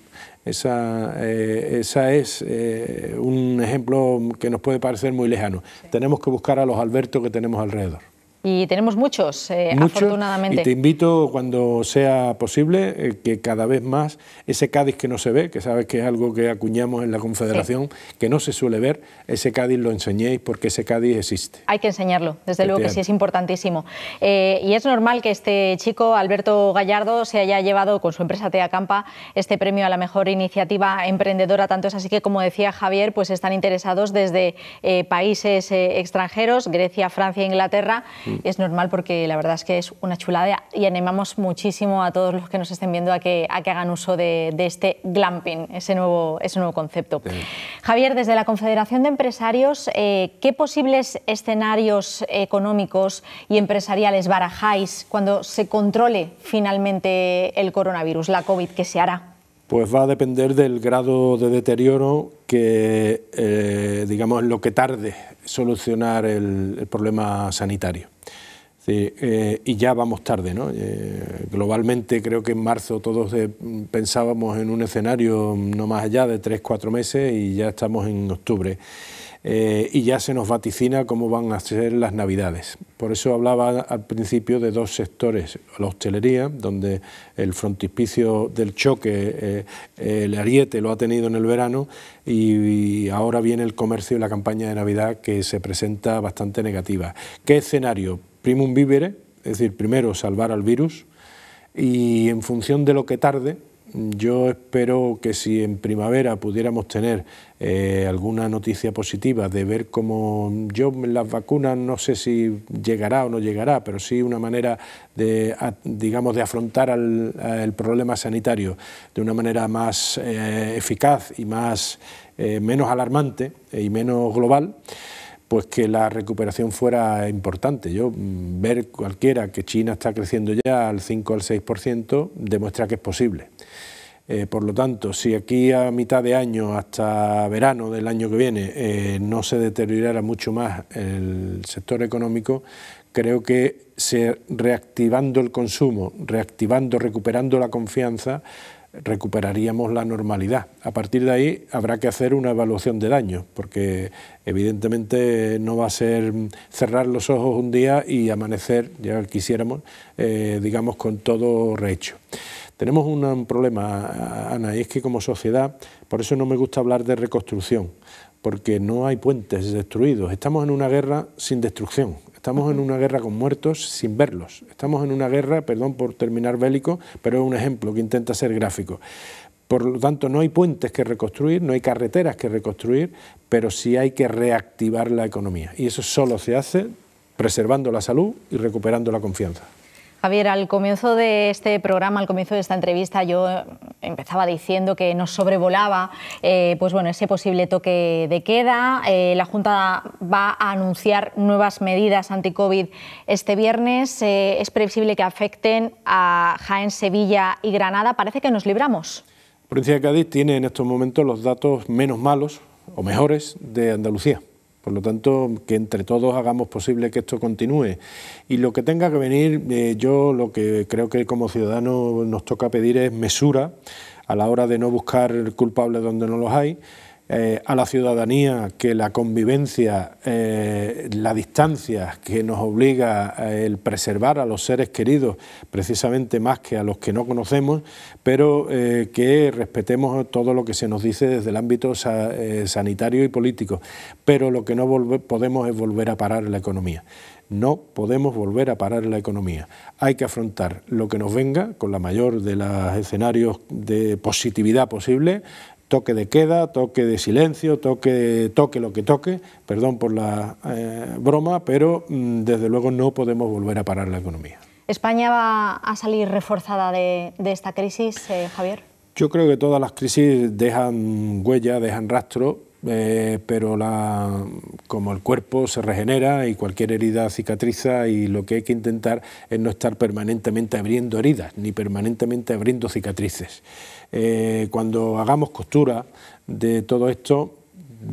[SPEAKER 2] esa, es eh, un ejemplo que nos puede parecer muy lejano. Tenemos que buscar a los Albertos que tenemos alrededor.
[SPEAKER 1] Y tenemos muchos, eh, afortunadamente. Y te
[SPEAKER 2] invito, cuando sea posible, eh, que cada vez más ese Cádiz que no se ve, que sabes que es algo que acuñamos en la Confederación, que no se suele ver, ese Cádiz lo enseñéis porque ese Cádiz existe.
[SPEAKER 1] Hay que enseñarlo, desde luego que sí, es importantísimo. Eh, y es normal que este chico, Alberto Gallardo, se haya llevado con su empresa Teacampa este premio a la mejor iniciativa emprendedora. Tanto es así que, como decía Javier, pues están interesados desde países extranjeros, Grecia, Francia, e Inglaterra. Mm es normal porque la verdad es que es una chulada y animamos muchísimo a todos los que nos estén viendo a que, hagan uso de, este glamping, ese nuevo, concepto. Javier, desde la Confederación de Empresarios, eh, ¿qué posibles escenarios económicos y empresariales barajáis cuando se controle finalmente el coronavirus, la COVID, que se hará?
[SPEAKER 2] Pues va a depender del grado de deterioro que, eh, digamos, lo que tarde solucionar el problema sanitario. Eh, y ya vamos tarde, ¿no? Eh, globalmente creo que en marzo todos eh, pensábamos en un escenario no más allá de tres, cuatro meses y ya estamos en octubre. y ya se nos vaticina cómo van a ser las navidades. Por eso hablaba al principio de dos sectores, la hostelería, donde el frontispicio del choque, el ariete lo ha tenido en el verano, y ahora viene el comercio y la campaña de Navidad que se presenta bastante negativa. ¿Qué escenario? primum vivere, es decir, primero salvar al virus y en función de lo que tarde, yo espero que si en primavera pudiéramos tener eh, alguna noticia positiva de ver cómo yo las vacunas no sé si llegará o no llegará, pero sí una manera de digamos de afrontar al, el problema sanitario de una manera más eh, eficaz y más eh, menos alarmante y menos global pues que la recuperación fuera importante. Yo mm, ver cualquiera que China está creciendo ya al 5 al 6% demuestra que es posible. Eh, por lo tanto, si aquí a mitad de año, hasta verano del año que viene, eh, no se deteriorara mucho más el sector económico, creo que se, reactivando el consumo, reactivando, recuperando la confianza, recuperaríamos la normalidad. A partir de ahí habrá que hacer una evaluación de daño... porque evidentemente no va a ser cerrar los ojos un día y amanecer, ya quisiéramos, eh, digamos, con todo rehecho. Tenemos un problema, Ana, y es que como sociedad, por eso no me gusta hablar de reconstrucción, porque no hay puentes destruidos. Estamos en una guerra sin destrucción, Estamos en una guerra con muertos sin verlos. Estamos en una guerra, perdón por terminar bélico, pero es un ejemplo que intenta ser gráfico. Por lo tanto, no hay puentes que reconstruir, no hay carreteras que reconstruir, pero sí hay que reactivar la economía. Y eso solo se hace preservando la salud y recuperando la confianza.
[SPEAKER 1] Javier, al comienzo de este programa, al comienzo de esta entrevista, yo empezaba diciendo que nos sobrevolaba eh, pues bueno, ese posible toque de queda. Eh, la Junta va a anunciar nuevas medidas anti-COVID este viernes. Eh, es previsible que afecten a Jaén, Sevilla y Granada. Parece que nos libramos.
[SPEAKER 2] provincia de Cádiz tiene en estos momentos los datos menos malos o mejores de Andalucía. Por lo tanto, que entre todos hagamos posible que esto continúe. Y lo que tenga que venir, eh, yo lo que creo que como ciudadanos nos toca pedir es mesura a la hora de no buscar culpables donde no los hay eh, a la ciudadanía que la convivencia, eh, la distancia que nos obliga eh, el preservar a los seres queridos, precisamente más que a los que no conocemos, pero que respetemos todo lo que se nos dice desde el ámbito sanitario y político. Pero lo que no podemos es volver a parar la economía. No podemos volver a parar la economía. Hay que afrontar lo que nos venga con la mayor de los escenarios de positividad posible, toque de queda, toque de silencio, toque, toque lo que toque, perdón por la eh, broma, pero mm, desde luego no podemos volver a parar la economía.
[SPEAKER 1] ¿España va a salir reforzada de, esta crisis, eh, Javier?
[SPEAKER 2] Yo creo que todas las crisis dejan huella, dejan rastro, eh, pero como el cuerpo se regenera y cualquier herida cicatriza y lo que hay que intentar es no estar permanentemente abriendo heridas ni permanentemente abriendo cicatrices. Eh, cuando hagamos costura de todo esto,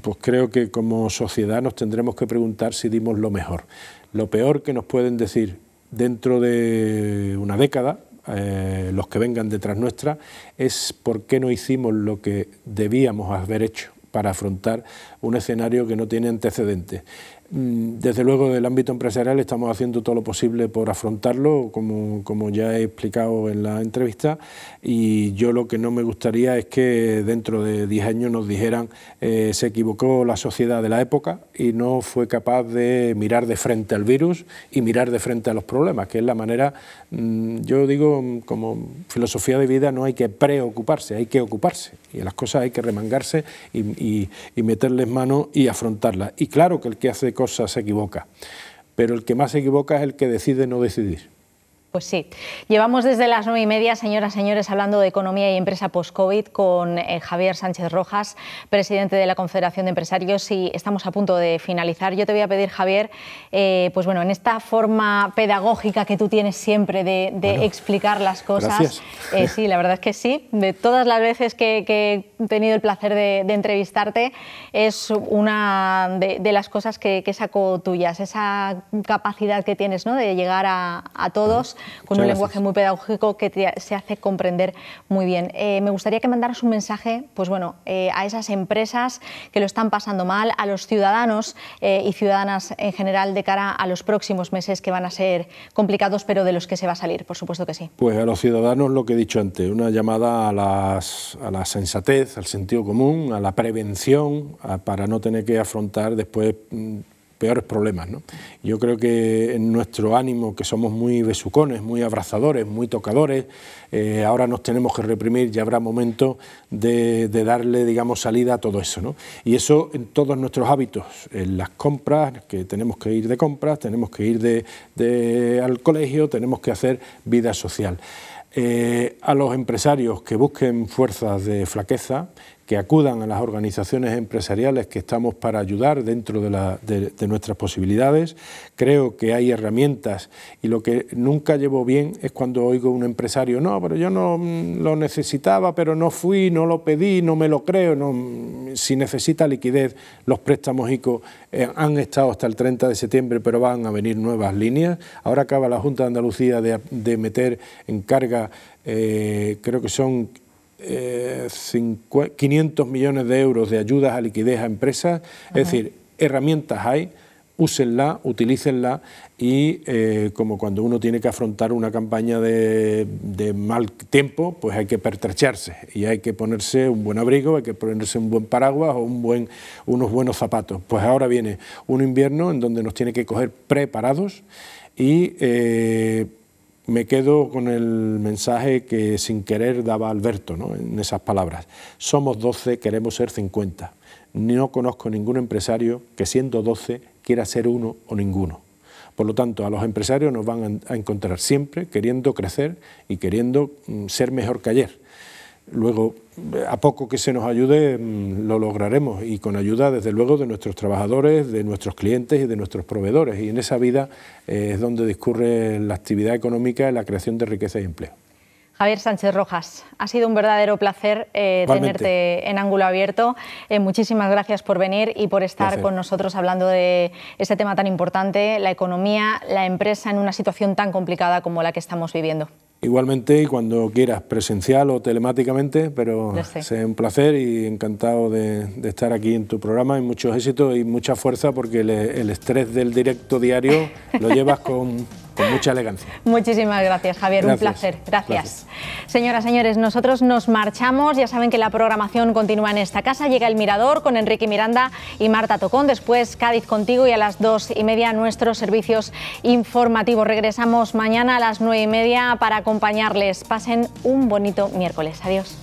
[SPEAKER 2] pues creo que como sociedad nos tendremos que preguntar si dimos lo mejor. Lo peor que nos pueden decir dentro de una década, eh, los que vengan detrás nuestra, es por qué no hicimos lo que debíamos haber hecho para afrontar un escenario que no tiene antecedentes. Mm, desde luego, del ámbito empresarial estamos haciendo todo lo posible por afrontarlo, como, ya he explicado en la entrevista, y yo lo que no me gustaría es que dentro de 10 años nos dijeran eh, se equivocó la sociedad de la época y no fue capaz de mirar de frente al virus y mirar de frente a los problemas, que es la manera, mm, yo digo, mm, como filosofía de vida no hay que preocuparse, hay que ocuparse, y las cosas hay que remangarse y, y, meterles mano y afrontarlas. Y claro que el que hace se equivoca, pero el que más se equivoca es el que decide no decidir.
[SPEAKER 1] Pues sí. Llevamos desde las nueve y media, señoras y señores, hablando de economía y empresa post-COVID con eh, Javier Sánchez Rojas, presidente de la Confederación de Empresarios, y estamos a punto de finalizar. Yo te voy a pedir, Javier, eh, pues bueno, en esta forma pedagógica que tú tienes siempre de, explicar las cosas. Eh, sí, la verdad es que sí. De todas las veces que, he tenido el placer de, entrevistarte, es una de, las cosas que, que, saco tuyas, esa capacidad que tienes ¿no? de llegar a, todos con un lenguaje muy pedagógico que se hace comprender muy bien. Eh, me gustaría que mandaras un mensaje, pues bueno, eh, a esas empresas que lo están pasando mal, a los ciudadanos eh, y ciudadanas en general de cara a los próximos meses que van a ser complicados, pero de los que se va a salir, por supuesto que sí.
[SPEAKER 2] Pues a los ciudadanos lo que he dicho antes, una llamada a, la sensatez, al sentido común, a la prevención, para no tener que afrontar después mm, peores problemas. Yo creo que en nuestro ánimo, que somos muy besucones, muy abrazadores, muy tocadores, eh, ahora nos tenemos que reprimir, y habrá momento de, darle digamos, salida a todo eso. Y eso en todos nuestros hábitos, en las compras, que tenemos que ir de compras, tenemos que ir de, al colegio, tenemos que hacer vida social. Eh, a los empresarios que busquen fuerzas de flaqueza, que acudan a las organizaciones empresariales que estamos para ayudar dentro de, nuestras posibilidades. Creo que hay herramientas y lo que nunca llevo bien es cuando oigo a un empresario, no, pero yo no mm, lo necesitaba, pero no fui, no lo pedí, no me lo creo. si necesita liquidez, los préstamos ICO eh, han estado hasta el 30 de septiembre, pero van a venir nuevas líneas. Ahora acaba la Junta de Andalucía de, meter en carga, eh, creo que son 500 eh, millones de euros de ayudas a liquidez a empresas. Es decir, herramientas hay, úsenla, utilícenla y eh, como cuando uno tiene que afrontar una campaña de, mal tiempo, pues hay que pertrecharse y hay que ponerse un buen abrigo, hay que ponerse un buen paraguas o un buen, unos buenos zapatos. Pues ahora viene un invierno en donde nos tiene que coger preparados y... Eh, me quedo con el mensaje que sin querer daba Alberto ¿no? en esas palabras. Somos 12, queremos ser 50. No conozco ningún empresario que siendo 12 quiera ser uno o ninguno. Por lo tanto, a los empresarios nos van a encontrar siempre queriendo crecer y queriendo mm, ser mejor que ayer. Luego, a poco que se nos ayude, mm, lo lograremos y con ayuda, desde luego, de nuestros trabajadores, de nuestros clientes y de nuestros proveedores. Y en esa vida eh, es donde discurre la actividad económica y la creación de riqueza y empleo.
[SPEAKER 1] Javier Sánchez Rojas, ha sido un verdadero placer eh, tenerte en ángulo abierto. Eh, muchísimas gracias por venir y por estar con nosotros hablando de este tema tan importante, la economía, la empresa en una situación tan complicada como la que estamos viviendo.
[SPEAKER 2] Igualmente, y cuando quieras, presencial o telemáticamente, pero es un placer y encantado de, estar aquí en tu programa y muchos éxitos y mucha fuerza porque el estrés del directo diario lo [laughs] llevas con con mucha elegancia.
[SPEAKER 1] Muchísimas gracias, Javier. Un placer. Gracias. gracias. Señoras, señores, nosotros nos marchamos. Ya saben que la programación continúa en esta casa. Llega El Mirador con Enrique Miranda y Marta Tocón. Después Cádiz contigo y a las dos y media nuestros servicios informativos. Regresamos mañana a las nueve y media para acompañarles. Pasen un bonito miércoles. Adiós.